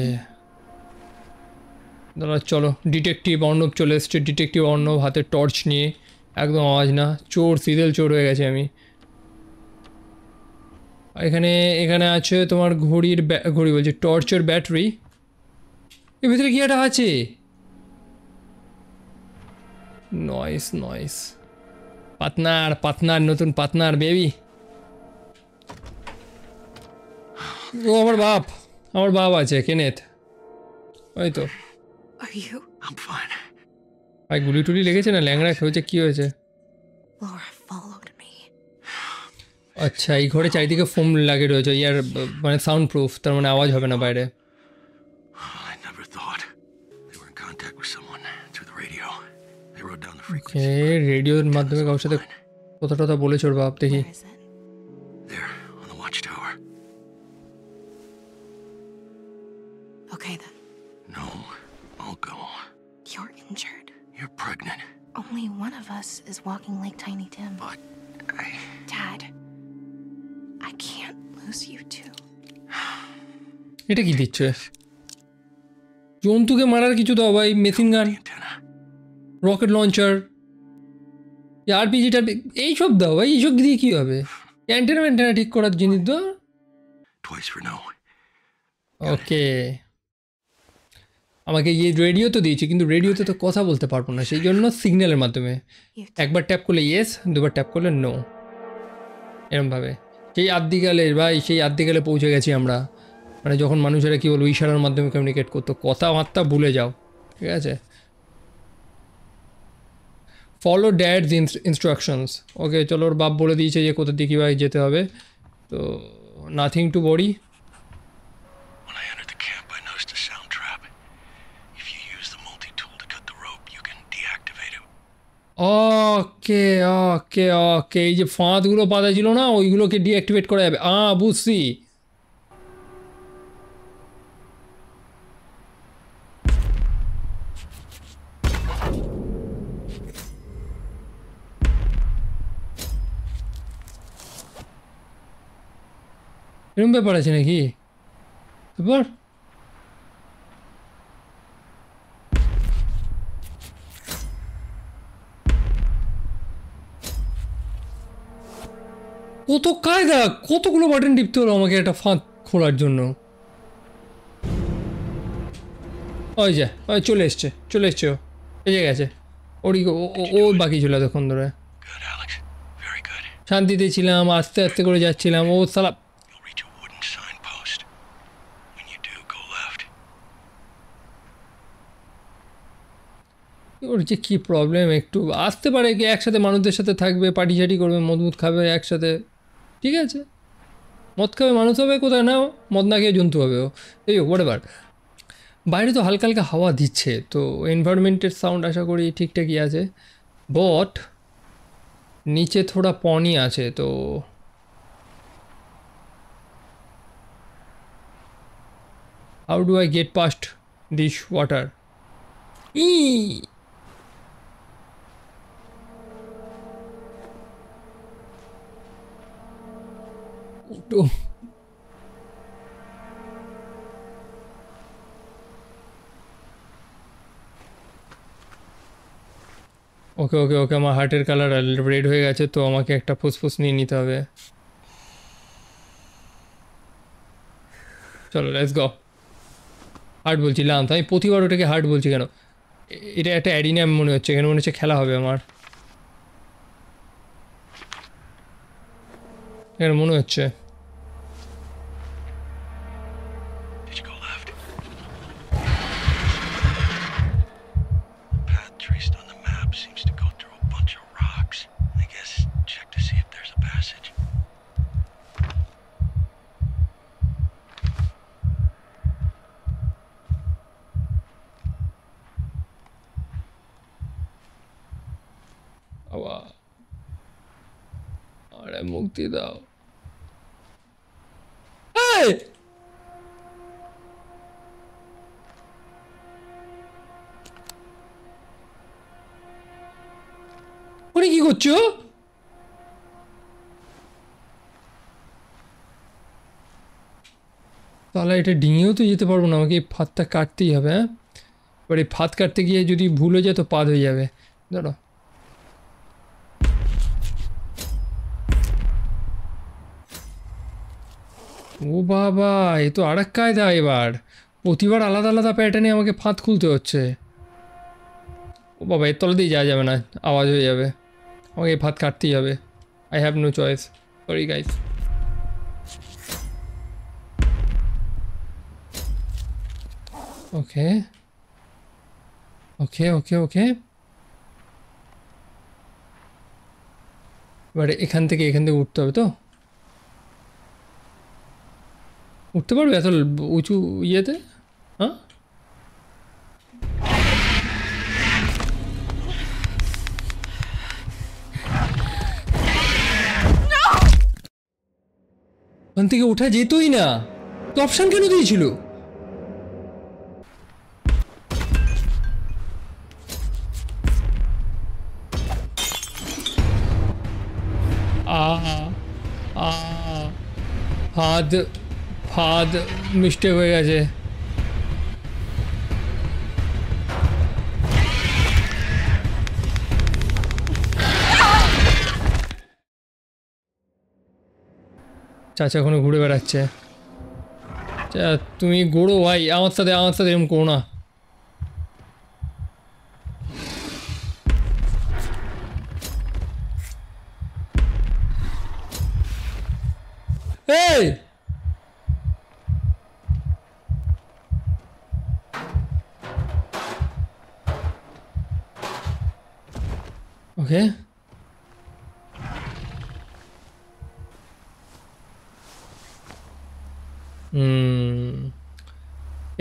দাদা চলো ডিটেকটিভ অর্ণব চলে এসছে ডিটেকটিভ অর্ণব হাতে টর্চ নিয়ে একদম আওয়াজ না চোর সিদেল চোর হয়ে গেছে আমি এখানে এখানে আছে তোমার ঘড়ির ঘড়ি বলছে টর্চের ব্যাটারি এর ভিতরে কি একটা আছে নয়েস নয়েস পাতনার পাতনার নতুন পাতনার বেবি ও আমার বাপ আমার বাপ আছে কেনেথ ওই তো ভাই গুলি টুলি লেগেছে না ল্যাংড়া খেয়েছে কি হয়েছে আচ্ছা এই ঘরে চারিদিকে ফোম লাগে রয়েছে ইয়ার মানে সাউন্ড প্রুফ তার মানে আওয়াজ হবে না বাইরে রেডিওর মাধ্যমে কারোর সাথে কথা টথা বলেছ ওর বাপ দেখি Only one of us is walking like Tiny Tim. But I... Dad, I can't lose you two. এটা কি দিচ্ছে জন্তুকে মারার কিছু দাও ভাই machine gun rocket launcher RPG টারপি এইসব দাও ভাই এইসব দিয়ে কী হবে অ্যান্টেনা ম্যান্টেনা ঠিক করার জিনিস দাও ওকে আমাকে ইয়ে রেডিও তো দিয়েছে কিন্তু রেডিওতে তো কথা বলতে পারবো না সেই জন্য সিগন্যালের মাধ্যমে একবার ট্যাপ করলে ইয়েস দুবার ট্যাপ করলে নো এরমভাবে সেই আদ্যিকালের ভাই সেই আদিকালে পৌঁছে গেছি আমরা মানে যখন মানুষেরা কী বলবো ইশারার মাধ্যমে কমিউনিকেট করতো কথাবার্তা ভুলে যাও ঠিক আছে ফলো ড্যাডস ইনস্ট্রাকশনস ওকে চলো ওর বাপ বলে দিয়েছে যে কোথা দিয়ে ভাই যেতে হবে তো নাথিং টু বড়ি ওকে ওকে ওকে এই যে ফাঁদগুলো বাঁধা ছিল না ওইগুলোকে ডিঅ্যাক্টিভেট করা যাবে আ বুঝছি এরম ব্যাপার আছে নাকি ব্যাপার কত কায়দা কতগুলো বাটন টিপতে হলো আমাকে একটা ফাঁক খোলার জন্য ওই যে ওই চলে এসছে চলে এসছে ও এসে গেছে ওরই ও বাকি চলে এতক্ষণ ধরে শান্তিতে ছিলাম আস্তে আস্তে করে যাচ্ছিলাম ও সালা ওর যে কী প্রবলেম একটু আসতে পারে কি একসাথে মানুষদের সাথে থাকবে পার্টি সাটি করবে মজবুত খাবে একসাথে ঠিক আছে মদ খাবে মানুষ হবে কোথায় না মদ না খেয়ে জন্তু হবে ও এই ওয়ার এভার বাইরে তো হালকা হালকা হাওয়া দিচ্ছে তো এনভায়রনমেন্টের সাউন্ড আশা করি ঠিকঠাকই আছে বট নিচে থোড়া পনি আছে তো how do I get past this water ই একটু ওকে ওকে ওকে আমার হার্টের কালার রেড হয়ে গেছে তো আমাকে একটা ফুসফুস নিয়ে নিতে হবে চলো লেটস গো হার্ট বলছি তো আমি প্রতিবার ওটাকে হার্ট বলছি কেন এটা একটা অ্যাডিনা মনে হচ্ছে এখানে মনে হচ্ছে খেলা হবে আমার কেন মনে হচ্ছে এটা ডিঙিয়েও তো যেতে পারবো না আমাকে এই ফাঁদটা কাটতেই হবে হ্যাঁ এবার এই ফাঁদ কাটতে গিয়ে যদি ভুল হয়ে যায় তো পাদ হয়ে যাবে ধরো ও বাবা এ তো আর এক কায়দা এবার প্রতিবার আলাদা আলাদা প্যাটার্নে আমাকে ফাঁদ খুলতে হচ্ছে ও বাবা এর তলা দিয়ে যাওয়া যাবে না আওয়াজ হয়ে যাবে আমাকে এই ফাঁদ কাটতেই হবে I have no choice sorry guys Okay. Okay, okay, okay. এবারে এখান থেকে এখান থেকে উঠতে হবে তো উঠতে পারবে এত উঁচু ইয়েতে হ্যাঁ ওখান থেকে ওঠা যেতই না তো অপশান কেন দিয়েছিল ফাদ ফাদ মিস্টেক হয়ে গেছে চাচা ওখানে ঘুরে বেড়াচ্ছে আচ্ছা, তুমি গোড়ো ভাই আমার সাথে আমার সাথে এরকম করো না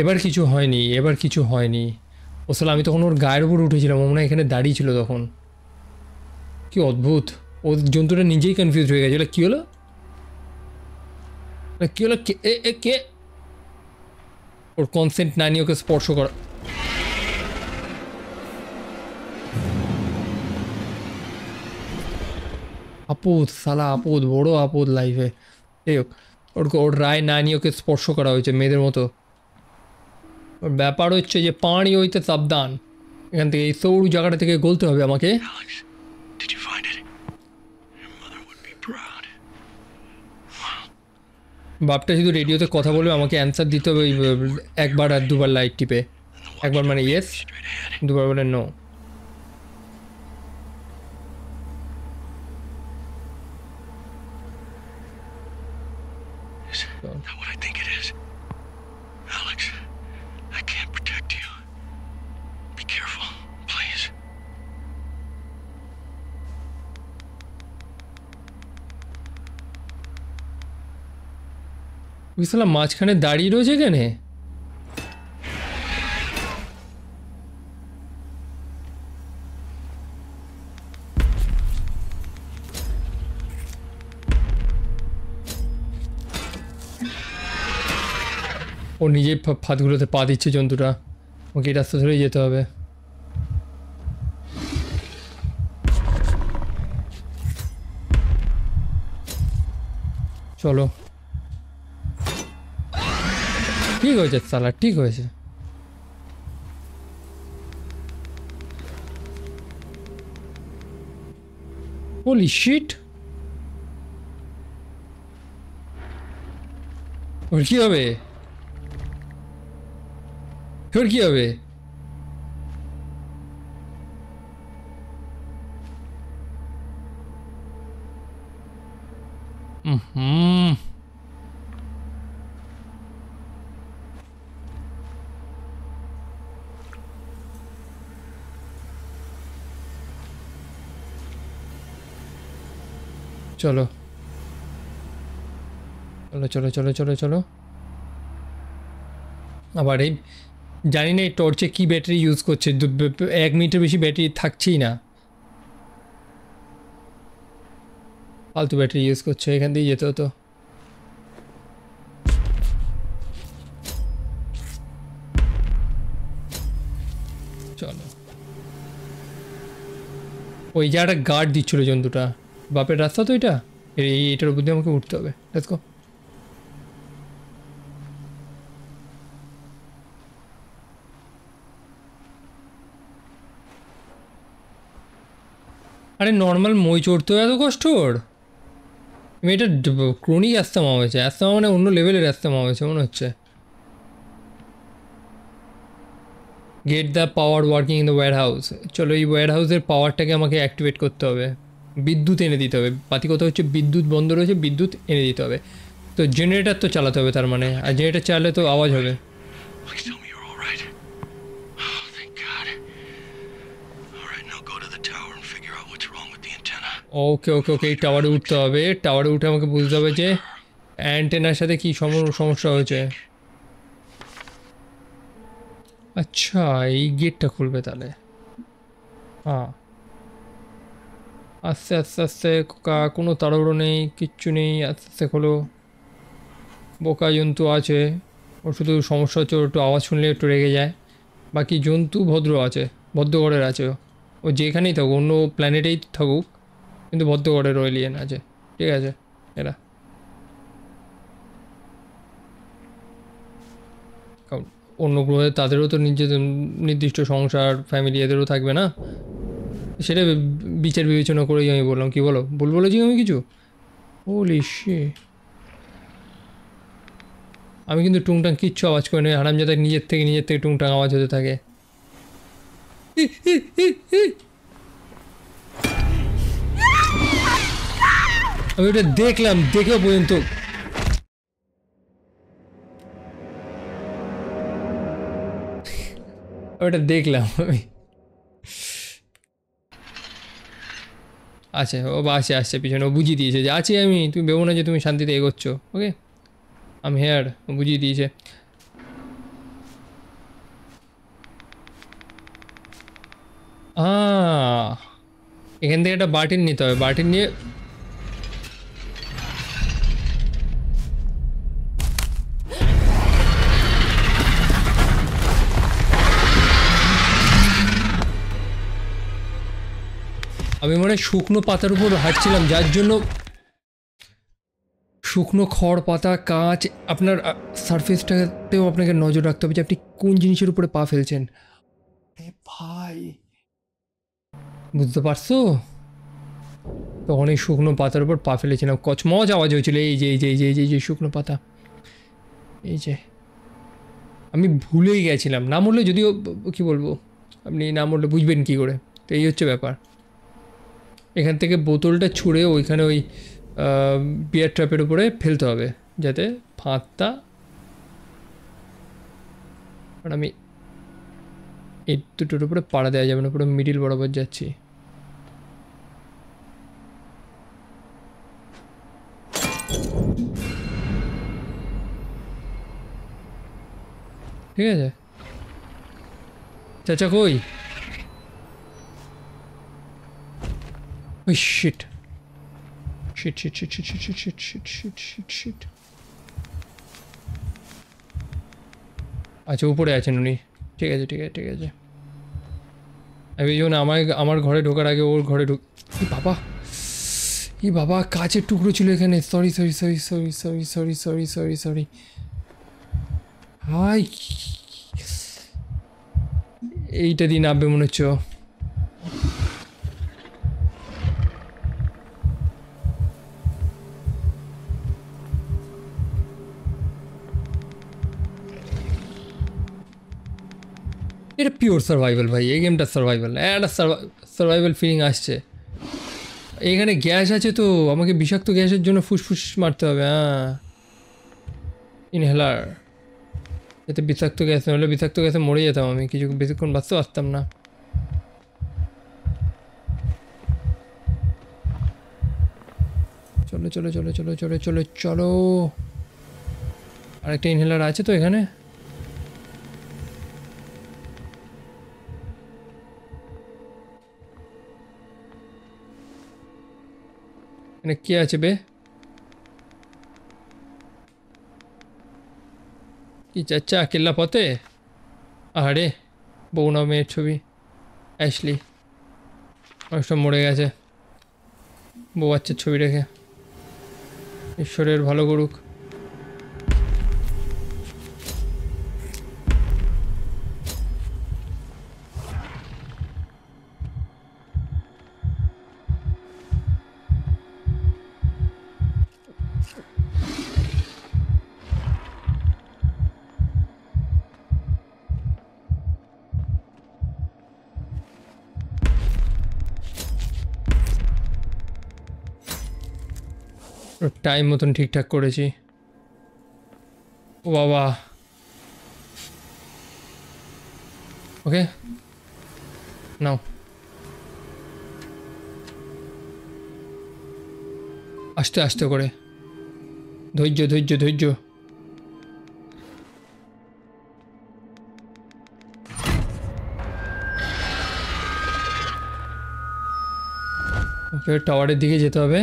এবার কিছু হয়নি এবার কিছু হয়নি ওসালা আমি তখন ওর গায়ের উপর উঠেছিলাম ও মনে এখানে দাঁড়িয়ে ছিল তখন কি অদ্ভুত ও জন্তুটা নিজেই কনফিউজ হয়ে গেছে কী হলো কী হলো কে এ কে ওর কনসেন্ট না নিয়ে ওকে স্পর্শ করা আপদ সালা আপদ বড় আপদ লাইফে যাই হোক ওর ওর রায় না নিয়ে ওকে স্পর্শ করা হয়েছে মেয়েদের মতো ব্যাপার হচ্ছে যে পানি হইতে সাবধান এখান থেকে এই সৌর জায়গাটা থেকে গলতে হবে আমাকে বাপটা শুধু রেডিওতে কথা বলবে আমাকে অ্যান্সার দিতে হবে একবার আর দুবার লাইট টিপে একবার মানে ইয়েস দুবার বলে নো বিছলা মাচখানে দাঁড়ি রজেgene ও নিচে পাপড়ুডা তে পাতিছ জন্দুড়া ওকে দস্ত ধরে যেতে হবে চলো ঠিক হয়েছে সালা ঠিক হয়েছে Holy shit! ওর কি হবে ওর কি হবে হুম চলো চলো চলো চলো চলো চলো আবার এই জানি না এই টর্চে কী ব্যাটারি ইউজ করছে এক মিনিটের বেশি ব্যাটারি থাকছেই না ফালতু ব্যাটারি ইউজ করছে এখান দিয়ে যেতে হতো চলো ওই যে একটা গার্ড দিচ্ছিল জন্তুটা বাপের রাস্তা তো এটা এটার উপর দিয়ে আমাকে উঠতে হবে দেখো আরে নর্মাল মই চড়তেও এত কষ্ট ওর মেয়েটা ক্রনিক অ্যাস্তামা হয়েছে অ্যাস্তামা মানে অন্য লেভেলের অ্যাস্তামা হয়েছে মনে হচ্ছে get the power working in the warehouse চলো এই ওয়্যার হাউসের পাওয়ারটাকে আমাকে অ্যাক্টিভেট করতে হবে বিদ্যুৎ এনে দিতে হবে বাতি কথা হচ্ছে বিদ্যুৎ বন্ধ রয়েছে বিদ্যুৎ এনে দিতে হবে তো জেনারেটার তো চালাতে হবে তার মানে আর জেনারেটার চালালে তো আওয়াজ হবে ওকে ওকে ওকে এই টাওয়ারে উঠতে হবে টাওয়ারে উঠে আমাকে বুঝতে হবে যে অ্যান্টেনার সাথে কী সমস্যা হয়েছে আচ্ছা এই গেটটা খুলবে তাহলে হ্যাঁ আস্তে আস্তে আস্তে কোনো তাড়াহুড়ো নেই কিচ্ছু নেই আস্তে আস্তে খোলো বোকা জন্তু আছে ওর শুধু সমস্যা হচ্ছে একটু আওয়াজ শুনলে একটু রেগে যায় বাকি জন্তু ভদ্র আছে ভদ্রগড়ের আছে ও যেখানেই থাকুক অন্য প্ল্যানেটেই থাকুক কিন্তু ভদ্রগড়ের এলিয়েন আছে ঠিক আছে এরা অন্য গ্রহে তাদেরও তো নিজেদের নির্দিষ্ট সংসার ফ্যামিলি এদেরও থাকবে না সেটা বিচার বিবেচনা করেই আমি বললাম কি বলো ভুল বলেছি আমি কিছু ওলি সে আমি কিন্তু টুংটাং কিচ্ছু আওয়াজ করি না হারামজাদা নিজের থেকে নিজের থেকে টুংটাং আওয়াজ হতে থাকে আমি ওটা দেখলাম দেখে পর্যন্ত ওটা দেখলাম আমি আছে ও বা আসে আসছে পিছনে ও বুঝিয়ে দিয়েছে যে আছি আমি তুমি ভেবো না যে তুমি শান্তিতে এগোচ্ছ ওকে আমি হেয়ার ও বুঝিয়ে দিয়েছে এখান থেকে একটা বাটির নিতে হবে বাটির নিয়ে আমি মানে শুকনো পাতার উপর হাঁটছিলাম যার জন্য শুকনো খড় পাতা কাঁচ আপনার সারফেসটাতেও আপনাকে নজর রাখতে হবে যে আপনি কোন জিনিসের উপরে পা ফেলছেন ভাই বুঝতে পারছো তো অনেক শুকনো পাতার উপর পা ফেলেছিলাম কচমচ আওয়াজ হয়েছিল এই যে এই যে এই যে এই যে শুকনো পাতা এই যে আমি ভুলেই গেছিলাম না মরলে যদিও কি বলবো আপনি না মরলে বুঝবেন কি করে তো এই হচ্ছে ব্যাপার এখান থেকে বোতলটা ছুঁড়ে ওইখানে ওই বিয়ার ট্র্যাপের উপরে ফেলতে হবে যাতে ফাঁকটা আমি এই দুটোর উপরে পাড়া দেওয়া যাবে না পুরো মিডিল বরাবর যাচ্ছি ঠিক আছে চাচা কই Oh shit. Shit, shit, shit, shit, shit, shit, shit, shit, shit, shit, shit. আচ্ছা উপরে আছেন উনি ঠিক আছে ঠিক আছে ঠিক আছে আমি এই জন্য আমার আমার ঘরে ঢোকার আগে ওর ঘরে ঢুক বাবা ই বাবা কাচের টুকরো ছিল এখানে sorry sorry sorry sorry sorry sorry sorry sorry sorry হাই এইটা দিন নামবে মনে হচ্ছে এটা পিওর সার্ভাইভাল ভাই এই গেমটা সার্ভাইভাল একটা সার্ভাইভাল ফিলিং আসছে এখানে গ্যাস আছে তো আমাকে বিষাক্ত গ্যাসের জন্য ফুসফুস মারতে হবে হ্যাঁ ইনহেলার এতে বিষাক্ত গ্যাস হলে বিষাক্ত গ্যাসে মরে যেতাম আমি কিছু বেশিক্ষণ বাঁচতে পারতাম না চলো চলো চলো চলো চলো চলো চলো আরেকটা ইনহেলার আছে তো এখানে এখানে কে আছে বে কি চাচ্চা কেল্লা পথে আরে বউ না মেয়ের ছবি অ্যাশলি সব মরে গেছে বউ বাচ্চার ছবি রেখে ঈশ্বরের ভালো করুক টাইম মতন ঠিকঠাক করেছি ও বাবা ওকে নাও আস্তে আস্তে করে ধৈর্য ধৈর্য ধৈর্য ওকে টাওয়ারের দিকে যেতে হবে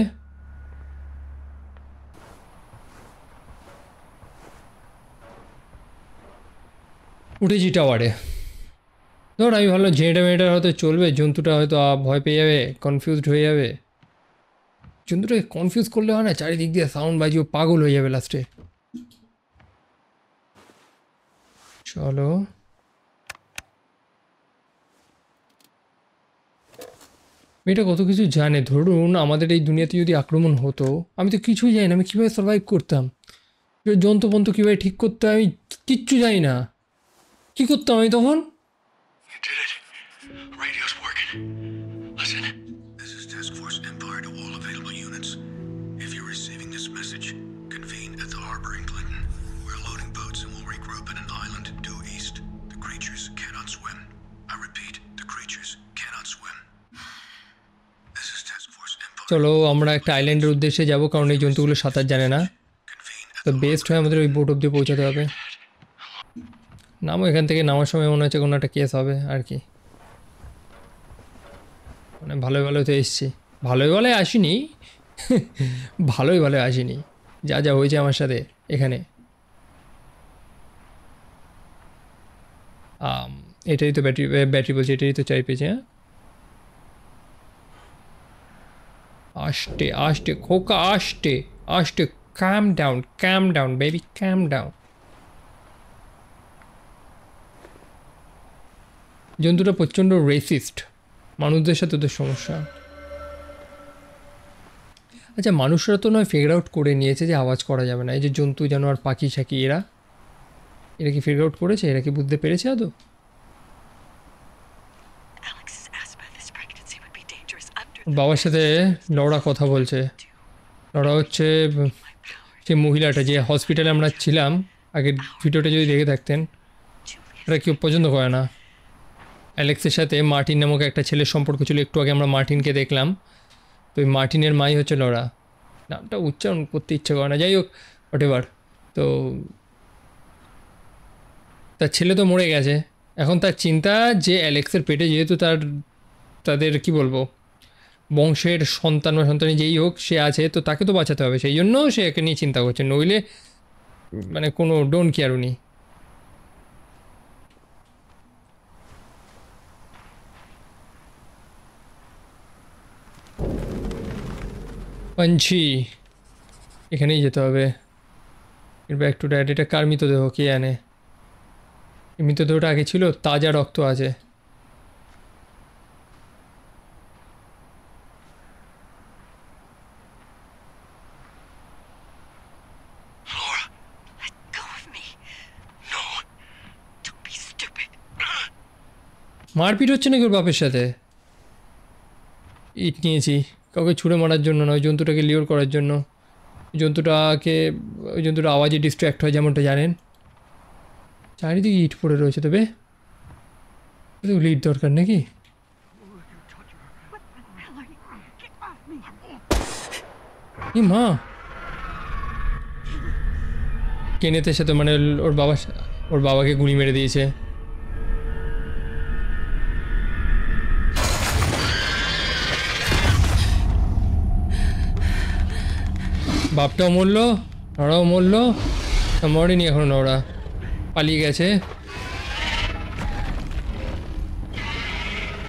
উঠেছি টাওয়ারে ধর আমি ভাবলাম ঝেঁটা মেয়েটা হয়তো চলবে জন্তুটা হয়তো ভয় পেয়ে যাবে কনফিউজড হয়ে যাবে জন্তুটাকে কনফিউজ করলে হয় না চারিদিক দিয়ে সাউন্ড ও পাগল হয়ে যাবে লাস্টে চলো মেয়েটা কত কিছু জানে ধরুন আমাদের এই দুনিয়াতে যদি আক্রমণ হতো আমি তো কিছুই জানি না আমি কীভাবে সার্ভাইভ করতাম জন্তু যন্ত্রপন্ত্র কীভাবে ঠিক করতে আমি কিচ্ছু জানি না কি করতাম আমি তখন চলো আমরা একটা আইল্যান্ডের উদ্দেশ্যে যাবো কারণ এই জন্তুগুলো সাঁতার জানে না তো বেস্ট হয় আমাদের ওই বোট অব্দি পৌঁছাতে হবে নামো এখান থেকে নামার সময় মনে হচ্ছে কোনো একটা কেস হবে আর কি মানে ভালোই ভালো তো এসছি ভালোই ভালোই আসিনি ভালোই ভালো আসিনি যা যা হয়েছে আমার সাথে এখানে এটাই তো ব্যাটারি ব্যাটারি বলছি এটাই তো চাই পেয়েছে হ্যাঁ আসটে আসটে খোকা আসটে আসটে calm down calm down baby calm down জন্তুটা প্রচণ্ড রেসিস্ট মানুষদের সাথে ওদের সমস্যা আচ্ছা মানুষরা তো নয় ফিগার আউট করে নিয়েছে যে আওয়াজ করা যাবে না এই যে জন্তু যেন আর পাখি সাকি এরা এরা কি ফিগার আউট করেছে এরা কি বুঝতে পেরেছে আদৌ বাবার সাথে লড়া কথা বলছে লড়া হচ্ছে সে মহিলাটা যে হসপিটালে আমরা ছিলাম আগের ভিডিওটা যদি দেখে থাকতেন এটা কেউ পছন্দ করে না অ্যালেক্সের সাথে মার্টিন নামক একটা ছেলের সম্পর্ক ছিল একটু আগে আমরা মার্টিনকে দেখলাম তো ওই মার্টিনের মাই হচ্ছে লরা নামটা উচ্চারণ করতে ইচ্ছে করে না যাই হোক হোয়াট এভার তো তার ছেলে তো মরে গেছে এখন তার চিন্তা যে অ্যালেক্সের পেটে যেহেতু তার তাদের কি বলবো বংশের সন্তান বা সন্তানী যেই হোক সে আছে তো তাকে তো বাঁচাতে হবে সেই জন্য সে একে নিয়ে চিন্তা করছে নইলে মানে কোনো ডোন কেয়ার উনি পাঞ্ছি এখানেই যেতে হবে ব্যাক টু ড্যাড এটা কার মৃতদেহ কে আনে এই মৃতদেহটা আগে ছিল তাজা রক্ত আছে মারপিট হচ্ছে নাকি ওর বাপের সাথে ইট নিয়েছি কাউকে ছুঁড়ে মারার জন্য নয় জন্তুটাকে লিওর করার জন্য জন্তুটাকে ওই জন্তুটা আওয়াজে ডিস্ট্র্যাক্ট হয় যেমনটা জানেন চারিদিকে ইট পড়ে রয়েছে তবে ইট দরকার নাকি মা কেনেতের সাথে মানে ওর বাবা ওর বাবাকে গুলি মেরে দিয়েছে বাপটাও মরল নড়াও মরল মরেনি এখন নড়া পালিয়ে গেছে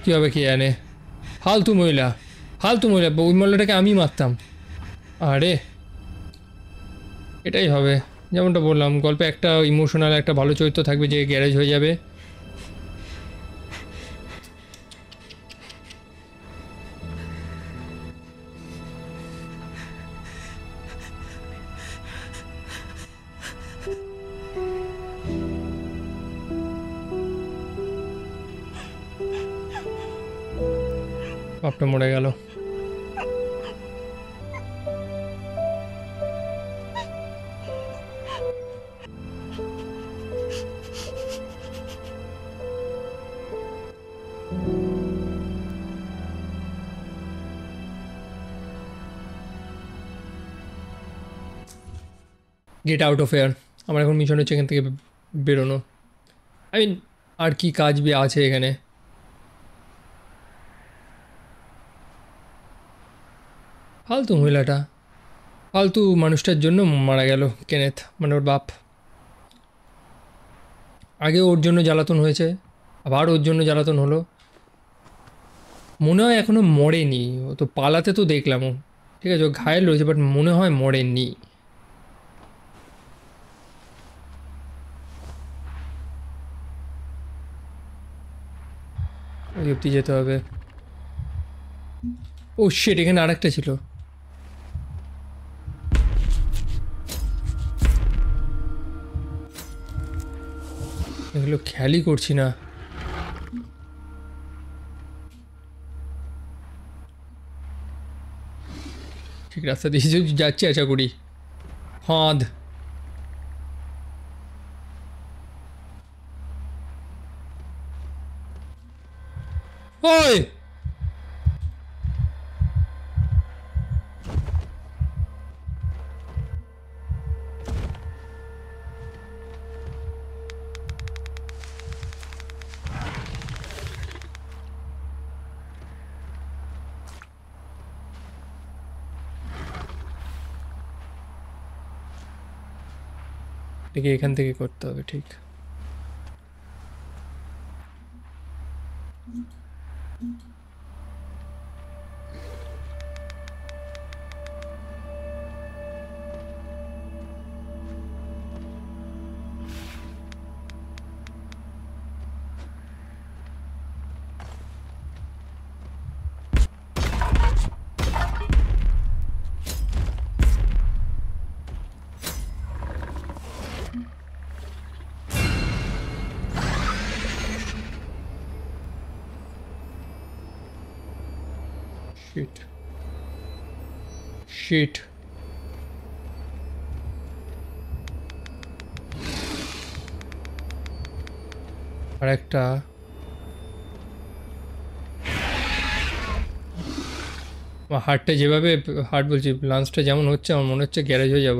কী হবে কে জানে ফালতু মহিলা ফালতু মহিলা ওই মহিলাটাকে আমি মারতাম আরে এটাই হবে যেমনটা বললাম গল্পে একটা ইমোশনাল একটা ভালো চরিত্র থাকবে যে গ্যারেজ হয়ে যাবে গেট আউট অফ এয়ার আমার এখন মিশন হচ্ছে এখান থেকে বেরোনো আই মিন আর কি কাজ বি আছে এখানে ফালতু মহিলাটা ফালতু মানুষটার জন্য মারা গেল কেনেথ মানে ওর বাপ আগে ওর জন্য জ্বালাতন হয়েছে আবার ওর জন্য জ্বালাতন হলো মনে হয় এখনও মরেনি ও তো পালাতে তো দেখলাম ঠিক আছে ও ঘায়েল রয়েছে বাট মনে হয় মরেনি ওই যেতে হবে ও oh, শেট এখানে আর একটা ছিল এগুলো খেয়ালই করছি না ঠিক রাস্তা দিয়ে যাচ্ছি আশা করি ফাঁদ 어이! देखिए एखान থেকে করতে হবে ঠিক shit shit আরেকটা মা হার্ট যেভাবে হার্ট বল জি লঞ্চটা যেমন হচ্ছে আমার মনে হচ্ছে গ্যারেজ হয়ে যাব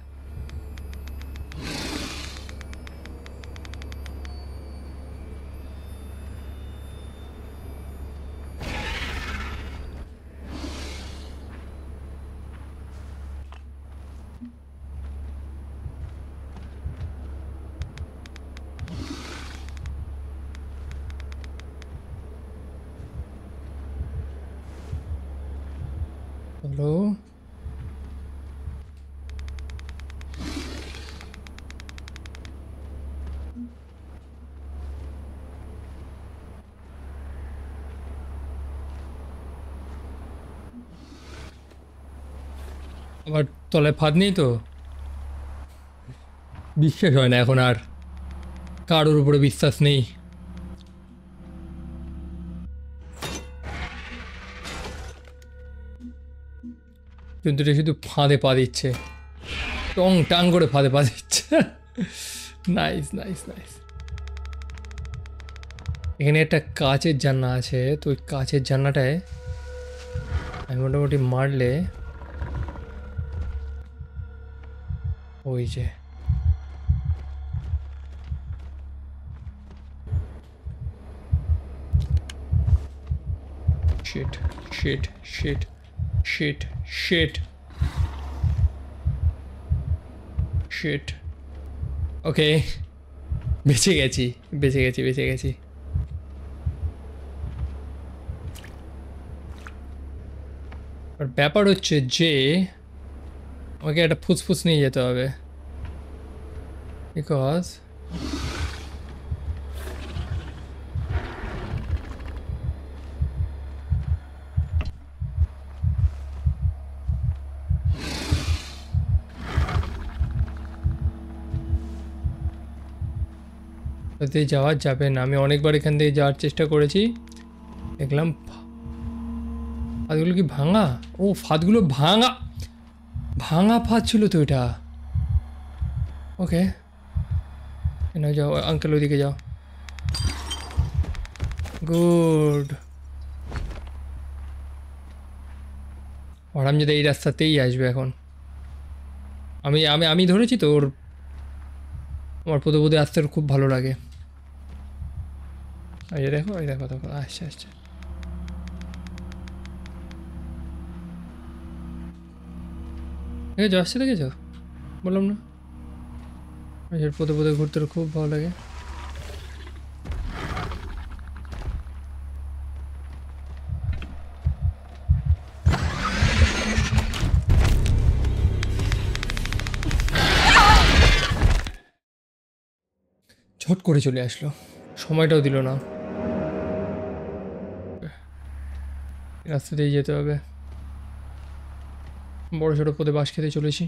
আমার তলায় ফাঁদ নেই তো বিশ্বাস হয় না এখন আর কারোর উপরে বিশ্বাস নেই জন্তুটা শুধু ফাঁদে পা দিচ্ছে টং টাং করে ফাঁদে পা দিচ্ছে নাইস নাইস নাইস এখানে একটা কাচের জান্না আছে তো ওই কাচের জান্নাটায় আমি মোটামুটি মারলে ওই যে ওকে [laughs] বেঁচে গেছি বেঁচে গেছি বেঁচে গেছি আর ব্যাপার হচ্ছে যে আমাকে একটা ফুসফুস নিয়ে যেতে হবে এ কাজতে যাওয়া যাবে নামে অনেকবার এখান দিয়ে যাওয়ার চেষ্টা করেছি দেখলাম আড়গুলো কি ভাঙা ও ফাডগুলো ভাঙা ভাঙা ফাড ছিল তো এটা ওকে না যাও আঙ্কেল ওইদিকে যাও গুড ওরাম যদি এই রাস্তাতেই আসবে এখন আমি আমি আমি ধরেছি তো ওর আমার পদে পদে আসতে খুব ভালো লাগে এই দেখো এই দেখো দেখো আচ্ছা আচ্ছা দেখেছো আসছে দেখেছো বললাম না এর পদে পদে ঘুরতে খুব ভালো লাগে ছট করে চলে আসলো সময়টাও দিল না রাস্তাতেই যেতে হবে বড় ছোটো পদে বাস খেতে চলেছি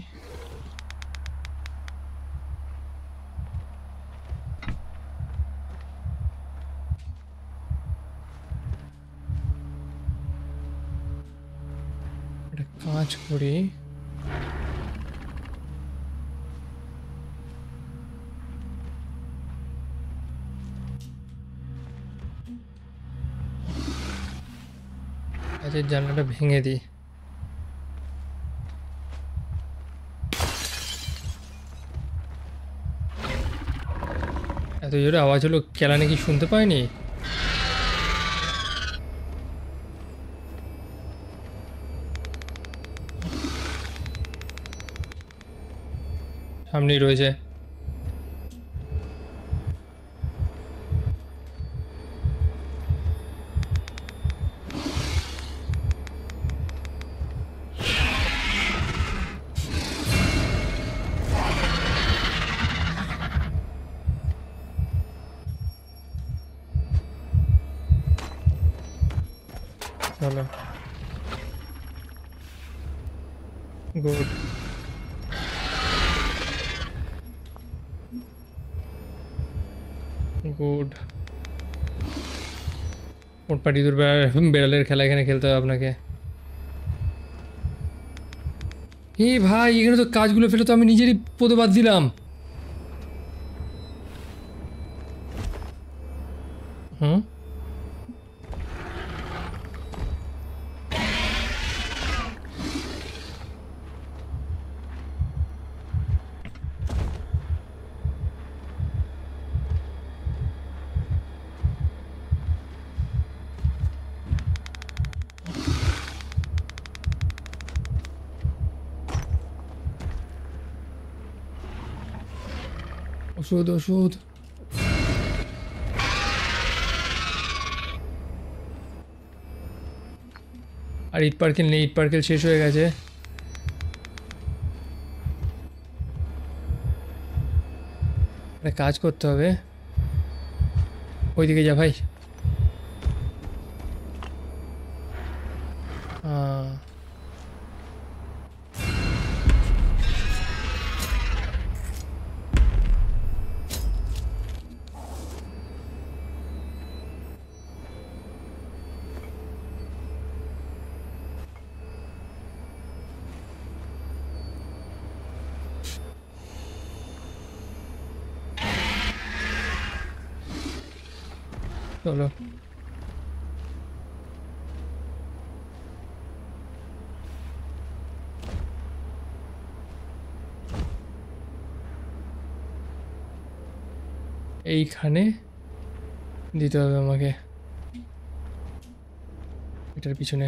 ঘুরি কাজের জানলাটা ভেঙে দিই এত জোরে আওয়াজ হলো কেলা নাকি শুনতে পায়নি সামনেই রয়েছে পাটি দূর বেড়ালের খেলা এখানে খেলতে হবে আপনাকে এ ভাই এখানে তো কাজগুলো ফেলে তো আমি নিজেরই পদবাদ দিলাম ওষুধ ওষুধ আর ইট পার্কেল নেই ইট পার্কেল শেষ হয়ে গেছে কাজ করতে হবে ওইদিকে যা ভাই এইখানে দিতে হবে আমাকে এটার পিছনে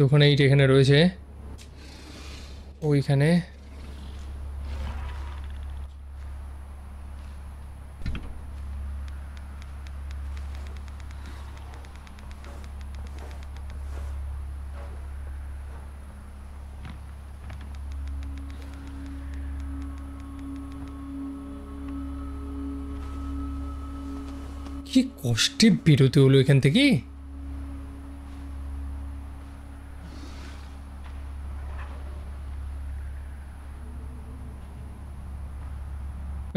দুখানে ইট এখানে রয়েছে ওইখানে কি কষ্টে বেরোতে হলো এখান থেকে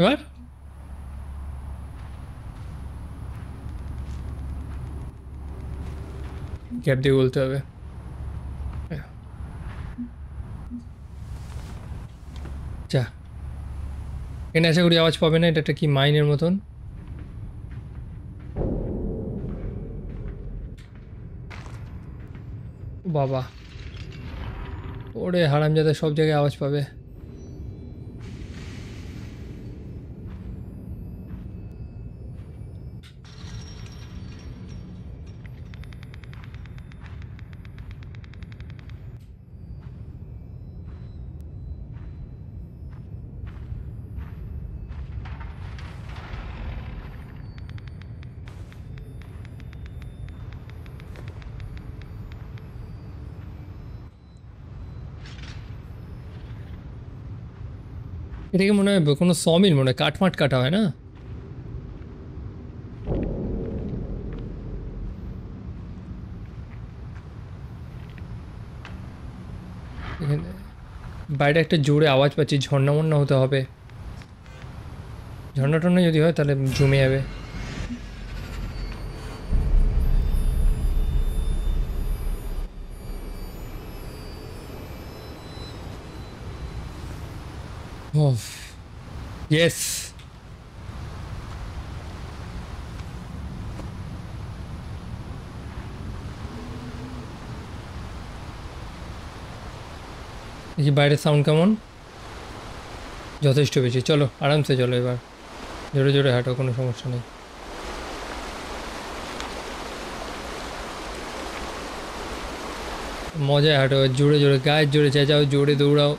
এবার গ্যাপ দিয়ে বলতে হবে যা এখানে আশা করি আওয়াজ পাবে না এটা একটা কি মাইনের মতন বাবা ওরে হারামজাদা সব জায়গায় আওয়াজ পাবে দিকে মনে হয় কোনো সমিল মনে হয় কাঠমাট কাটা হয় না বাইরে একটা জোরে আওয়াজ পাচ্ছি ঝর্ণা মন্না হতে হবে ঝর্ণা টর্ণা যদি হয় তাহলে জমে যাবে Yes. দেখি বাইরের সাউন্ড কেমন যথেষ্ট বেশি চলো আরামসে চলো এবার জোরে জোরে হাঁটো কোনো সমস্যা নেই মজায় হাঁটো জোরে জোরে গায়ের জোরে চেঁচাও জোরে দৌড়াও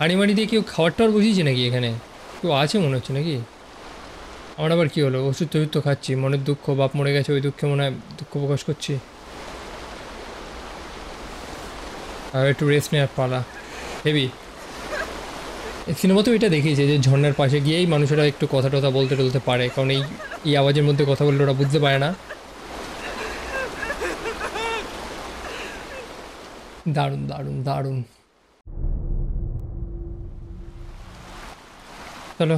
হাঁড়িমাড়ি দিয়ে কেউ খাবার টাওয়ার বুঝিয়েছে নাকি এখানে কেউ আছে মনে হচ্ছে নাকি আমার আবার কী হলো ওষুধ টষুধ তো খাচ্ছি মনের দুঃখ বাপ মরে গেছে ওই দুঃখে মনে হয় দুঃখ প্রকাশ করছি আর একটু রেস্ট নেওয়ার পালা হেভি সিনেমাতেও এটা দেখিয়েছে যে ঝর্নার পাশে গিয়েই মানুষেরা একটু কথা টথা বলতে টলতে পারে কারণ এই এই আওয়াজের মধ্যে কথা বললে ওরা বুঝতে পারে না দারুণ দারুণ দারুণ চলো।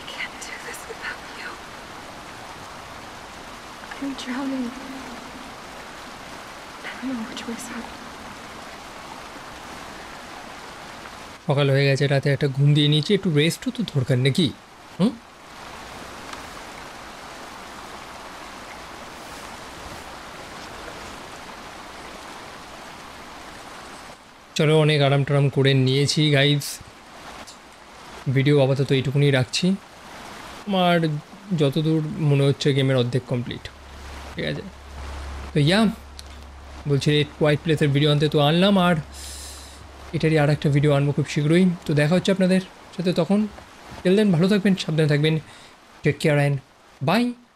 I can't do this without you. Controlling. অনেক কিছু আছে। ওgalo হয়ে গেছে রাতে একটা ঘুম দিয়ে নিচে একটু রেস্ট তো দরকার নাকি। হুম। চলো ওনে গরম গরম কোড়েন নিয়েছি গাইস। ভিডিও আপাতত এইটুকুনি রাখছি আমার যতদূর মনে হচ্ছে গেমের অর্ধেক কমপ্লিট ঠিক আছে তো ইয়া বলছি হোয়াইট প্লেসের ভিডিও আনতে তো আনলাম আর এটারই আর একটা ভিডিও আনবো খুব শীঘ্রই তো দেখা হচ্ছে আপনাদের সাথে তখন টেল দেন ভালো থাকবেন সাবধানে থাকবেন টেক কেয়ার অ্যান্ড বাই